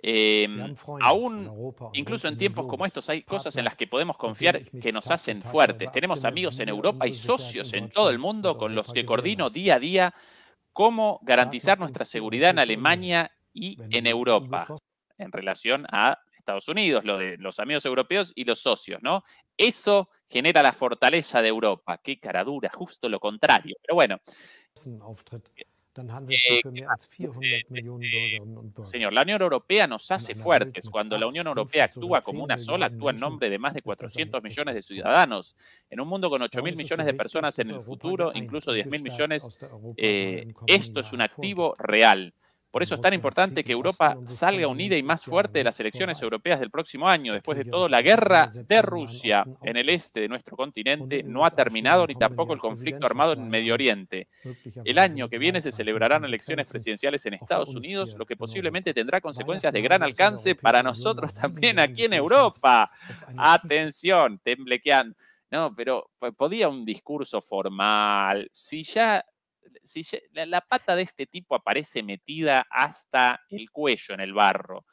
Em, aún, incluso en tiempos como estos, hay cosas en las que podemos confiar que nos hacen fuertes. Tenemos amigos en Europa y socios en todo el mundo con los que coordino día a día cómo garantizar nuestra seguridad en Alemania y en Europa en relación a Estados Unidos, lo de los amigos europeos y los socios, ¿no? Eso genera la fortaleza de Europa. Qué cara justo lo contrario. Pero bueno. Señor, la Unión Europea nos hace fuertes. Cuando la Unión Europea actúa como una sola, actúa en nombre de más de 400 millones de ciudadanos. En un mundo con 8.000 millones de personas en el futuro, incluso 10.000 mil millones, eh, esto es un activo real. Por eso es tan importante que Europa salga unida y más fuerte de las elecciones europeas del próximo año. Después de todo, la guerra de Rusia en el este de nuestro continente no ha terminado ni tampoco el conflicto armado en Medio Oriente. El año que viene se celebrarán elecciones presidenciales en Estados Unidos, lo que posiblemente tendrá consecuencias de gran alcance para nosotros también aquí en Europa. Atención, temblequean. No, pero pues, podía un discurso formal. Si ya si la, pata de este tipo aparece metida hasta el cuello en el barro,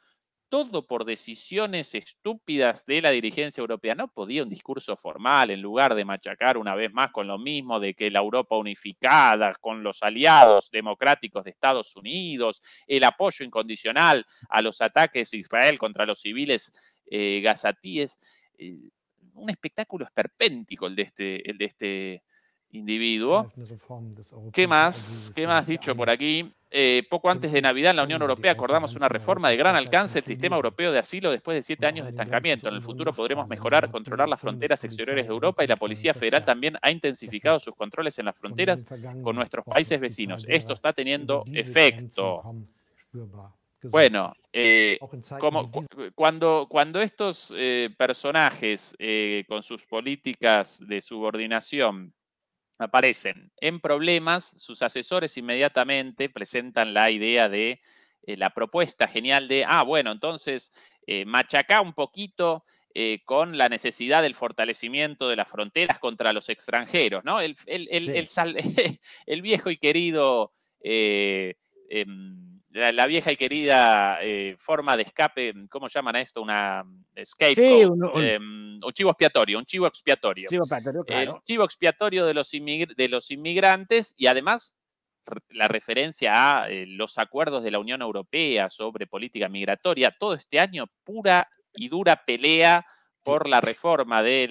todo por decisiones estúpidas de la dirigencia europea. No podía un discurso formal en lugar de machacar una vez más con lo mismo de que la Europa unificada, con los aliados democráticos de Estados Unidos, el apoyo incondicional a los ataques de Israel contra los civiles eh, gazatíes. Eh, un espectáculo esperpéntico el de este, el de este individuo. ¿Qué más? ¿Qué más dicho por aquí? Eh, poco antes de Navidad en la Unión Europea acordamos una reforma de gran alcance del sistema europeo de asilo después de siete años de estancamiento. En el futuro podremos mejorar, controlar las fronteras exteriores de Europa y la Policía Federal también ha intensificado sus controles en las fronteras con nuestros países vecinos. Esto está teniendo efecto. Bueno, eh, cuando, estos eh, personajes con sus políticas de subordinación aparecen en problemas, sus asesores inmediatamente presentan la idea de eh, la propuesta genial de, ah, bueno, entonces eh, machacá un poquito eh, con la necesidad del fortalecimiento de las fronteras contra los extranjeros, ¿no? El, el, viejo y querido... Em, la, vieja y querida eh, forma de escape, ¿cómo llaman a esto? Una escape. Mm, eh, mm, un, chivo expiatorio, un chivo expiatorio. Chivo eh, claro. El chivo expiatorio de los, de los inmigrantes y además la referencia a los acuerdos de la Unión Europea sobre política migratoria. Todo este año, pura y dura pelea por la reforma de,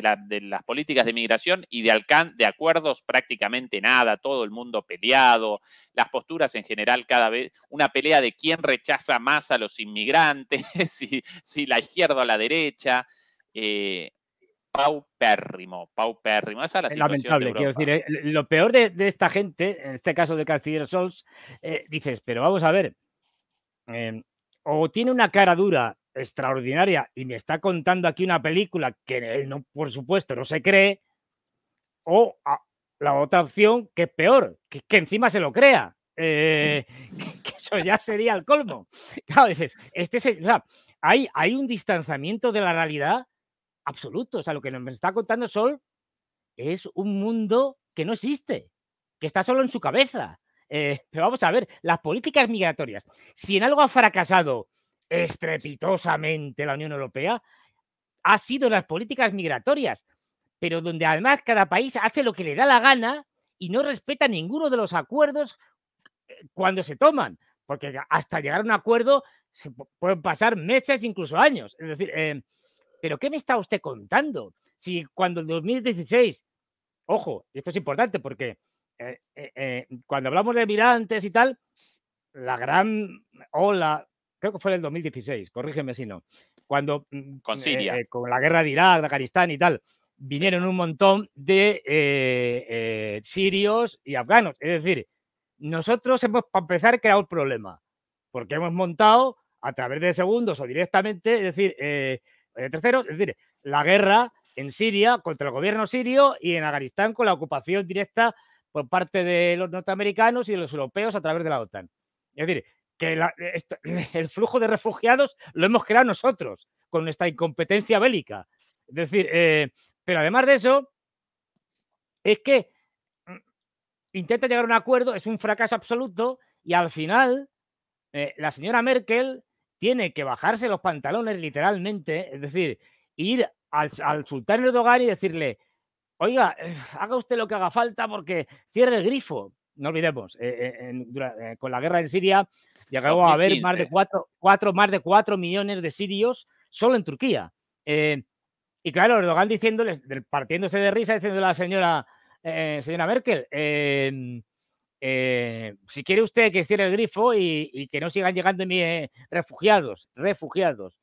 las políticas de migración y de, de acuerdos prácticamente nada, todo el mundo peleado, las posturas en general cada vez, una pelea de quién rechaza más a los inmigrantes, si, la izquierda o la derecha. Eh, paupérrimo, paupérrimo. Esa es la situación lamentable, quiero decir. Eh, lo peor de, esta gente, en este caso de Canciller Sols, eh, dices, pero vamos a ver, em, o tiene una cara dura extraordinaria y me está contando aquí una película que no, por supuesto, no se cree, o ah, la otra opción, que es peor, que, que encima se lo crea. Eh, que, eso ya sería el colmo. este es hay, un distanciamiento de la realidad absoluto. O sea, lo que nos está contando Sol es un mundo que no existe, que está solo en su cabeza. Eh, pero vamos a ver, las políticas migratorias, si en algo ha fracasado estrepitosamente la Unión Europea ha sido las políticas migratorias, pero donde además cada país hace lo que le da la gana y no respeta ninguno de los acuerdos eh, cuando se toman, porque hasta llegar a un acuerdo se pueden pasar meses, incluso años. Es decir, eh, ¿pero qué me está usted contando? Si cuando en 2016, ojo, esto es importante porque eh, cuando hablamos de migrantes y tal, la gran ola creo que fue en el 2016, corrígeme si no, cuando mm, con, mm, eh, Siria. Eh, con la guerra de Irak, de Afganistán y tal, vinieron un montón de eh, sirios y afganos. Es decir, nosotros hemos, para empezar, creado un problema, porque hemos montado a través de segundos o directamente, es decir, terceros, es decir, la guerra en Siria contra el gobierno sirio y en Afganistán con la ocupación directa por parte de los norteamericanos y de los europeos a través de la OTAN. Es decir, que el flujo de refugiados lo hemos creado nosotros con nuestra incompetencia bélica. Es decir, eh, pero además de eso, es que mm, intenta llegar a un acuerdo, es un fracaso absoluto y al final eh, la señora Merkel tiene que bajarse los pantalones literalmente, es decir, ir al, sultán Erdogan y decirle, oiga, eh, haga usted lo que haga falta porque cierre el grifo. No olvidemos, con la guerra en Siria Llegamos a haber más de 4 cuatro, más de cuatro millones de sirios solo en Turquía. Eh, y claro, Erdogan diciéndoles, partiéndose de risa, diciendo a la señora, eh, señora Merkel, em, eh, si quiere usted que cierre el grifo y, que no sigan llegando refugiados, refugiados,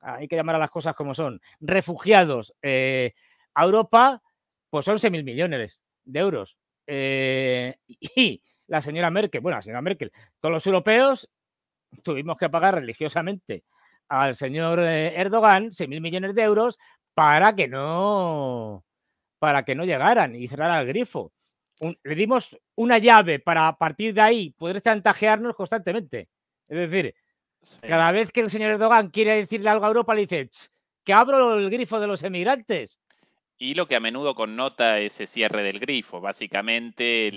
hay que llamar a las cosas como son, refugiados a Europa, pues 11 mil millones de euros. y la señora Merkel, bueno, la señora Merkel, todos los europeos tuvimos que pagar religiosamente al señor eh, Erdogan 6.000 millones de euros para que no para que no llegaran y cerraran el grifo. le dimos una llave para a partir de ahí poder chantajearnos constantemente. Es decir, cada vez que el señor Erdogan quiere decirle algo a Europa, le dice que abro el grifo de los emigrantes. Y lo que a menudo connota ese cierre del grifo, básicamente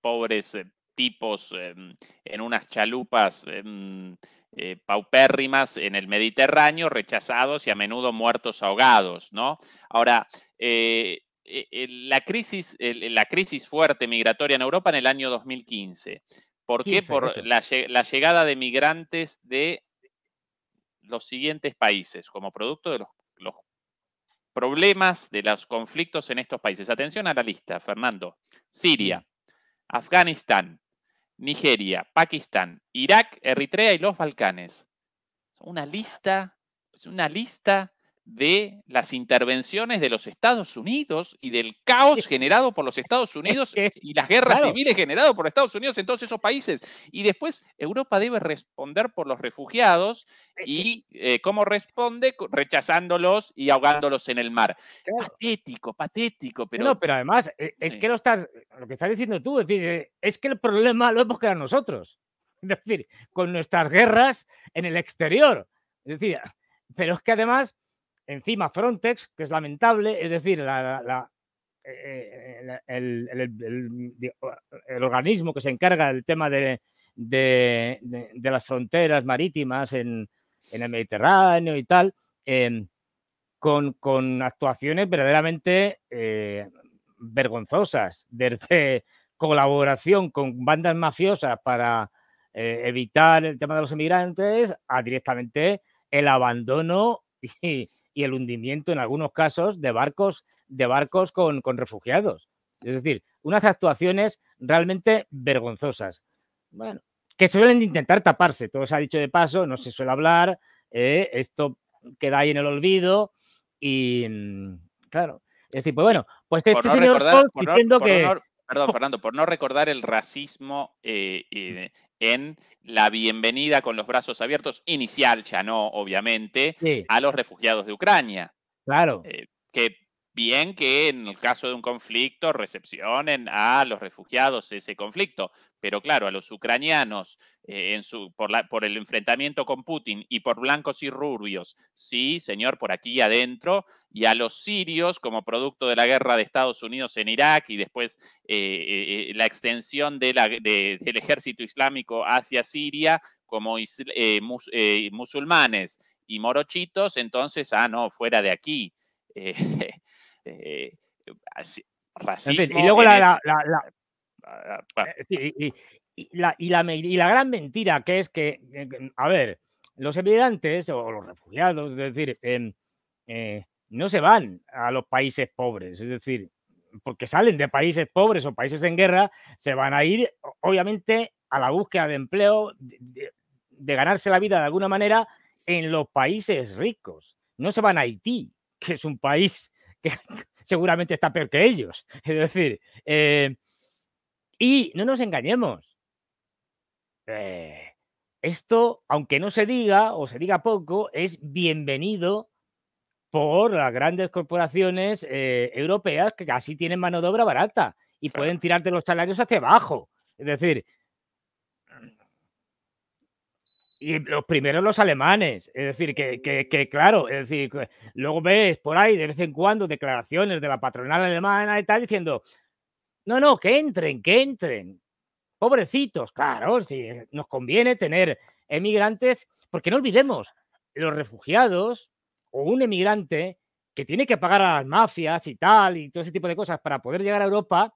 pobres eh, tipos em, en unas chalupas em, eh, paupérrimas en el Mediterráneo, rechazados y a menudo muertos ahogados, ¿no? Ahora, eh, la, crisis, la crisis fuerte migratoria en Europa en el año 2015. ¿Por qué? Por la llegada de migrantes de los siguientes países, como producto de los problemas, de los conflictos en estos países. Atención a la lista, Fernando. Siria, Afganistán, Nigeria, Pakistán, Irak, Eritrea y los Balcanes. Una lista, es una lista de las intervenciones de los Estados Unidos y del caos generado por los Estados Unidos y las guerras civiles generadas por Estados Unidos en todos esos países. Y después Europa debe responder por los refugiados y eh, cómo responde rechazándolos y ahogándolos en el mar. Patético, patético, pero... No, pero además eh, es que lo, estás, lo que estás diciendo tú es, decir, eh, es que el problema lo hemos creado nosotros. Es decir, con nuestras guerras en el exterior. Es decir, pero es que además encima Frontex, que es lamentable, es decir, el, organismo que se encarga del tema de, las fronteras marítimas en, el Mediterráneo y tal, em, con, actuaciones verdaderamente eh, vergonzosas, desde colaboración con bandas mafiosas para eh, evitar el tema de los inmigrantes a directamente el abandono y, y el hundimiento en algunos casos de barcos, de barcos con, refugiados. Es decir, unas actuaciones realmente vergonzosas. Bueno, que suelen intentar taparse, todo se ha dicho de paso, no se suele hablar, eh, esto queda ahí en el olvido y mm, claro, es decir, pues bueno, pues este señor diciendo que... perdón, Fernando, por no recordar el racismo eh, en la bienvenida con los brazos abiertos, inicial ya no, obviamente, a los refugiados de Ucrania. Claro. Eh, que bien que en el caso de un conflicto recepcionen a los refugiados ese conflicto, pero claro, a los ucranianos eh, en su, por, el enfrentamiento con Putin y por blancos y rubios, sí, señor, por aquí adentro, y a los sirios como producto de la guerra de Estados Unidos en Irak y después eh, eh, la extensión del ejército islámico hacia Siria como musulmanes y morochitos, entonces, ah, no, fuera de aquí. y luego la, y, la, y, la, gran mentira que es que, a ver, los emigrantes o los refugiados, es decir, em, eh, no se van a los países pobres, es decir, porque salen de países pobres o países en guerra, se van a ir, obviamente, a la búsqueda de empleo, de ganarse la vida de alguna manera en los países ricos. No se van a Haití, que es un país que seguramente está peor que ellos. Es decir, eh, y no nos engañemos. Eh, esto, aunque no se diga o se diga poco, es bienvenido por las grandes corporaciones eh, europeas que casi tienen mano de obra barata y pueden tirarte los salarios hacia abajo. Es decir, y los primeros los alemanes. Es decir, que, que, claro, es decir, luego ves por ahí de vez en cuando declaraciones de la patronal alemana y tal diciendo, no, no, que entren, que entren. Pobrecitos, claro, si eh, nos conviene tener emigrantes, porque no olvidemos, los refugiados o un emigrante que tiene que pagar a las mafias y tal y todo ese tipo de cosas para poder llegar a Europa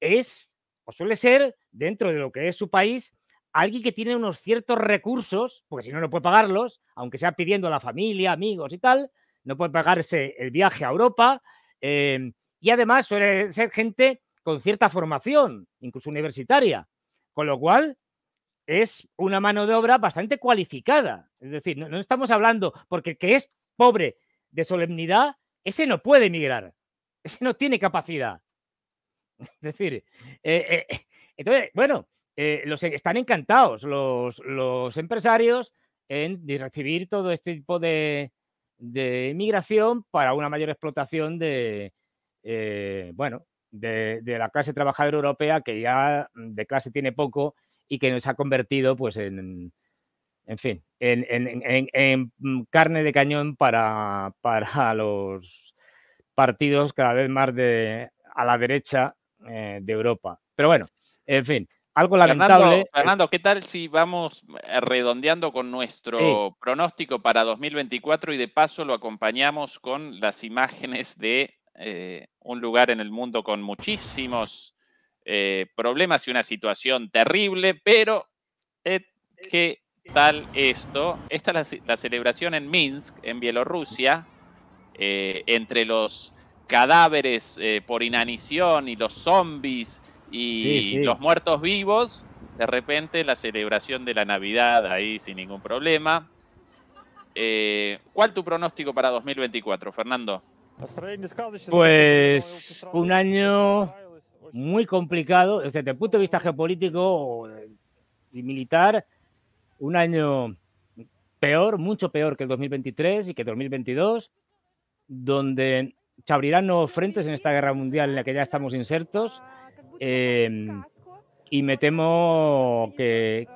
es o suele ser dentro de lo que es su país alguien que tiene unos ciertos recursos, porque si no, no puede pagarlos, aunque sea pidiendo a la familia, amigos y tal, no puede pagarse el viaje a Europa. Eh, y además suele ser gente con cierta formación, incluso universitaria, con lo cual es una mano de obra bastante cualificada. Es decir, no, estamos hablando, porque el que es pobre de solemnidad, ese no puede emigrar, ese no tiene capacidad. Es decir, eh, eh, entonces, bueno, eh, están encantados los, empresarios en recibir todo este tipo de, de inmigración para una mayor explotación de, eh, bueno, de, la clase trabajadora europea que ya de clase tiene poco y que nos ha convertido pues en, en fin, en, mm, carne de cañón para, para, los partidos cada vez más de, a la derecha eh, de Europa. Pero bueno, en fin, algo lamentable. Fernando, ¿qué tal si vamos eh, redondeando con nuestro pronóstico para 2024 y de paso lo acompañamos con las imágenes de eh, un lugar en el mundo con muchísimos eh, problemas y una situación terrible, pero ¿qué tal esto? Esta es la, la celebración en Minsk, en Bielorrusia, entre los cadáveres por inanición y los zombies y los muertos vivos, de repente la celebración de la Navidad ahí sin ningún problema. Eh, ¿Cuál tu pronóstico para 2024, Fernando? Pues un año muy complicado, desde el punto de vista geopolítico y militar, un año peor, mucho peor que el 2023 y que el 2022, donde se abrirán nuevos frentes en esta guerra mundial en la que ya estamos insertos Em, y me temo que,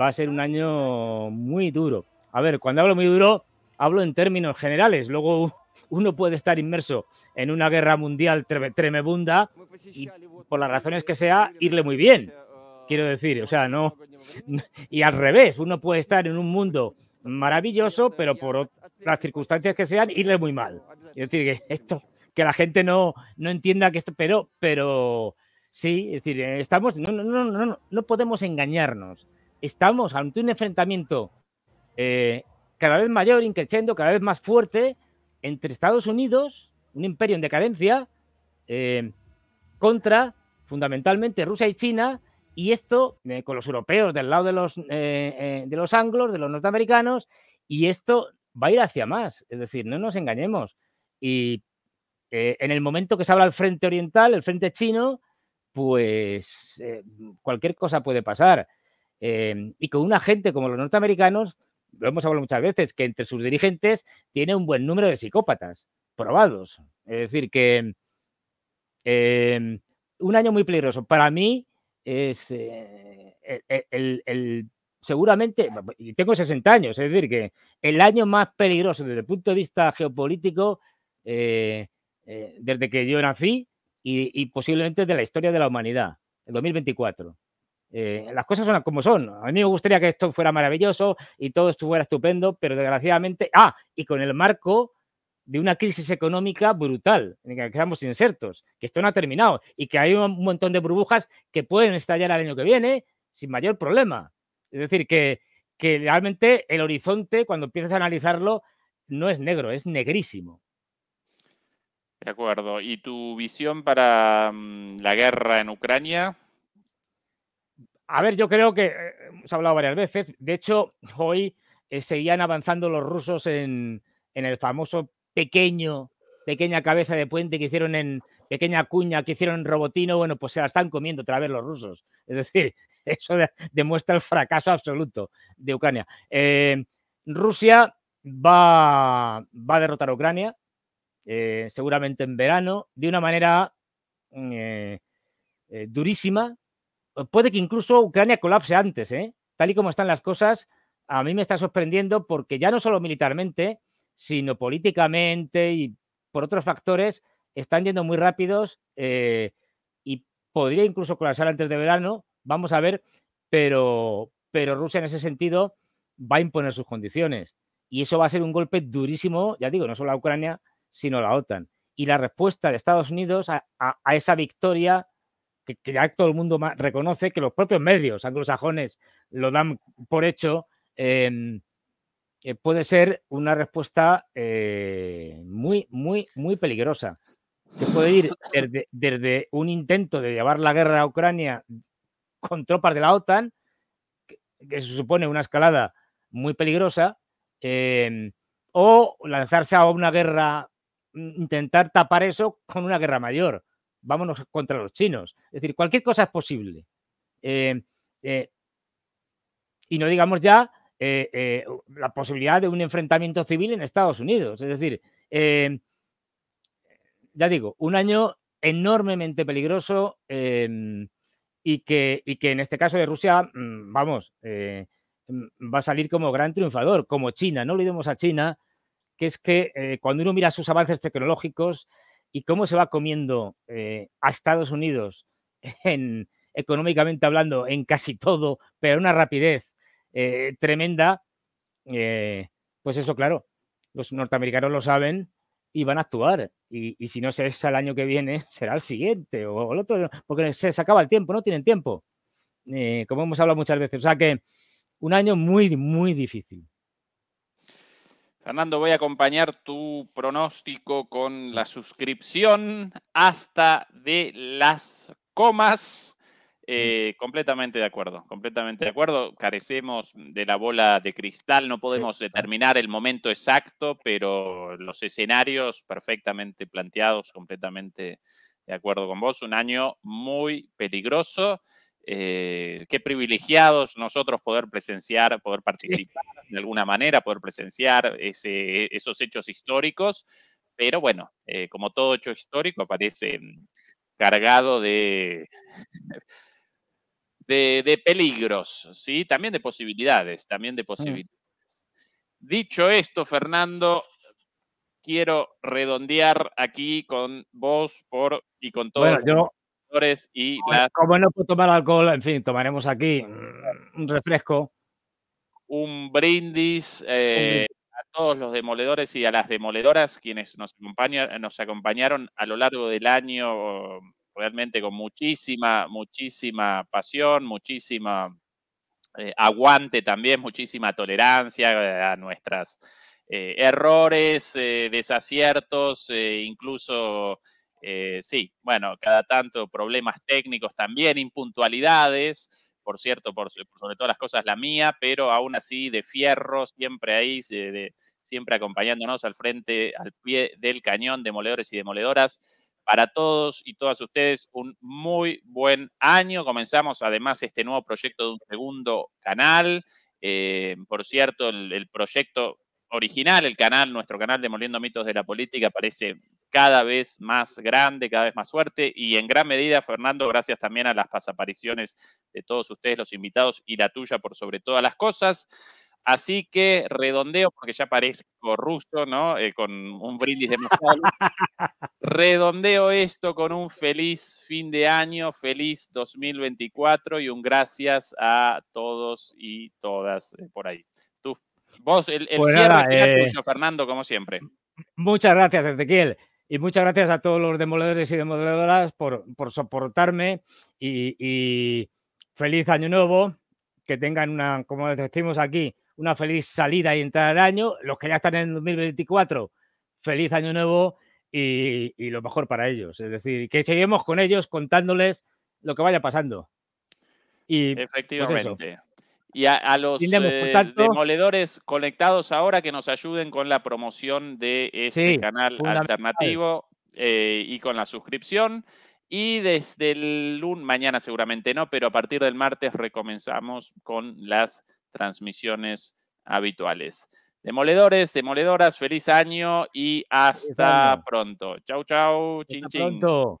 va a ser un año muy duro. A ver, cuando hablo muy duro, hablo en términos generales. Luego uno puede estar inmerso en una guerra mundial tremebunda y por las razones que sea, irle muy bien. Quiero decir, o sea, no. Y al revés, uno puede estar en un mundo maravilloso, pero por las circunstancias que sean, irle muy mal. Es decir, que esto, que la gente no, no entienda que esto, pero, pero Sí, es decir, eh, estamos, no, no, no, no, no podemos engañarnos. Estamos ante un enfrentamiento eh, cada vez mayor, increchendo, cada vez más fuerte entre Estados Unidos, un imperio en decadencia, eh, contra fundamentalmente Rusia y China, y esto con los europeos del lado de los, de los anglos, de los norteamericanos, y esto va a ir hacia más. Es decir, no nos engañemos. Y en el momento que se habla el frente oriental, el frente chino, pues eh, cualquier cosa puede pasar. Em, y con una gente como los norteamericanos, lo hemos hablado muchas veces, que entre sus dirigentes tiene un buen número de psicópatas probados. Es decir, que em, un año muy peligroso. Para mí es eh, e, e, el, seguramente, y tengo 60 años, es decir, que el año más peligroso desde el punto de vista geopolítico eh, desde que yo nací y, posiblemente de la historia de la humanidad, el 2024. Eh, las cosas son como son. A mí me gustaría que esto fuera maravilloso y todo esto fuera estupendo, pero desgraciadamente, ah, y con el marco de una crisis económica brutal en que quedamos insertos, que esto no ha terminado y que hay un montón de burbujas que pueden estallar el año que viene sin mayor problema. Es decir, que, que realmente el horizonte, cuando empiezas a analizarlo, no es negro, es negrísimo. De acuerdo. ¿Y tu visión para mm, la guerra en Ucrania? A ver, yo creo que eh, hemos hablado varias veces. De hecho, hoy eh, seguían avanzando los rusos en, el famoso pequeño, pequeña cabeza de puente que hicieron en pequeña cuña que hicieron en Robotino. Bueno, pues se la están comiendo otra vez los rusos. Es decir, eso demuestra el fracaso absoluto de Ucrania. Eh, Rusia va, va a derrotar a Ucrania. Eh, seguramente en verano, de una manera mm, eh, eh, durísima. Puede que incluso Ucrania colapse antes, tal y como están las cosas, a mí me está sorprendiendo porque ya no solo militarmente, sino políticamente y por otros factores, están yendo muy rápidos y podría incluso colapsar antes de verano, vamos a ver, pero, pero Rusia en ese sentido va a imponer sus condiciones y eso va a ser un golpe durísimo, ya digo, no solo a Ucrania, sino la OTAN. Y la respuesta de Estados Unidos a, esa victoria que, ya todo el mundo reconoce, que los propios medios anglosajones lo dan por hecho, em, eh, puede ser una respuesta eh, muy, muy, muy peligrosa. Que puede ir desde, un intento de llevar la guerra a Ucrania con tropas de la OTAN, que, se supone una escalada muy peligrosa, em, o lanzarse a una guerra intentar tapar eso con una guerra mayor. Vámonos contra los chinos. Es decir, cualquier cosa es posible. Eh, eh, y no digamos ya eh, la posibilidad de un enfrentamiento civil en Estados Unidos. Es decir, ya digo, un año enormemente peligroso em, y, que, y que en este caso de Rusia, mm, vamos, mm, va a salir como gran triunfador, como China. No olvidemos a China, que es que eh, cuando uno mira sus avances tecnológicos y cómo se va comiendo eh, a Estados Unidos, económicamente hablando, en casi todo, pero una rapidez eh, tremenda, pues eso, claro, los norteamericanos lo saben y van a actuar. Y, si no se es el año que viene, será el siguiente o, el otro, porque se, se acaba el tiempo, no tienen tiempo. como hemos hablado muchas veces. O sea que un año muy, muy difícil. Fernando, voy a acompañar tu pronóstico con la suscripción hasta de las comas. Eh, completamente de acuerdo, completamente de acuerdo. Carecemos de la bola de cristal, no podemos determinar el momento exacto, pero los escenarios perfectamente planteados, completamente de acuerdo con vos. Un año muy peligroso eh, qué privilegiados nosotros poder presenciar, poder participar de alguna manera, poder presenciar esos hechos históricos, pero bueno, eh, como todo hecho histórico aparece mm, cargado de, de, peligros, ¿sí? también de posibilidades, también de mm. posibilidades. Dicho esto, Fernando, quiero redondear aquí con vos por, y con todos Bueno, y Como no puedo tomar alcohol, en fin, tomaremos aquí mm, un refresco. Un eh, brindis, a todos los demoledores y a las demoledoras quienes nos, acompañan, nos acompañaron a lo largo del año realmente con muchísima, muchísima pasión, muchísima eh, aguante también, muchísima tolerancia eh, a nuestras errores, desaciertos, incluso eh, sí, bueno, cada tanto problemas técnicos también, impuntualidades, por cierto, por, sobre todas las cosas la mía, pero aún así de fierro, siempre ahí, siempre acompañándonos al frente, al pie del cañón, demoledores y demoledoras. Para todos y todas ustedes, un muy buen año. Comenzamos además este nuevo proyecto de un segundo canal. Eh, por cierto, el, el proyecto original, el canal, nuestro canal Demoliendo Mitos de la Política, parece cada vez más grande, cada vez más suerte, y en gran medida, Fernando, gracias también a las pasapariciones de todos ustedes, los invitados y la tuya por sobre todas las cosas. Así que redondeo, porque ya parezco ruso, ¿no? Eh, con un brindis de mezcal. redondeo esto con un feliz fin de año, feliz 2024 y un gracias a todos y todas eh, por ahí. Tú, vos, el, pues cierre es eh, tuyo, Fernando, como siempre. Muchas gracias, Ezequiel. Y muchas gracias a todos los demoledores y demoledoras por, por soportarme y, feliz año nuevo. Que tengan una, como decimos aquí, una feliz salida y entrada de año. Los que ya están en 2024, feliz año nuevo y, lo mejor para ellos. Es decir, que seguimos con ellos contándoles lo que vaya pasando. Y, pues Efectivamente. Y a, los eh, demoledores conectados ahora que nos ayuden con la promoción de este canal alternativo eh, y con la suscripción. Y desde el lunes, mañana seguramente no, pero a partir del martes recomenzamos con las transmisiones habituales. Demoledores, demoledoras, feliz año y hasta pronto. Chau, chau, ching, chin, Pronto.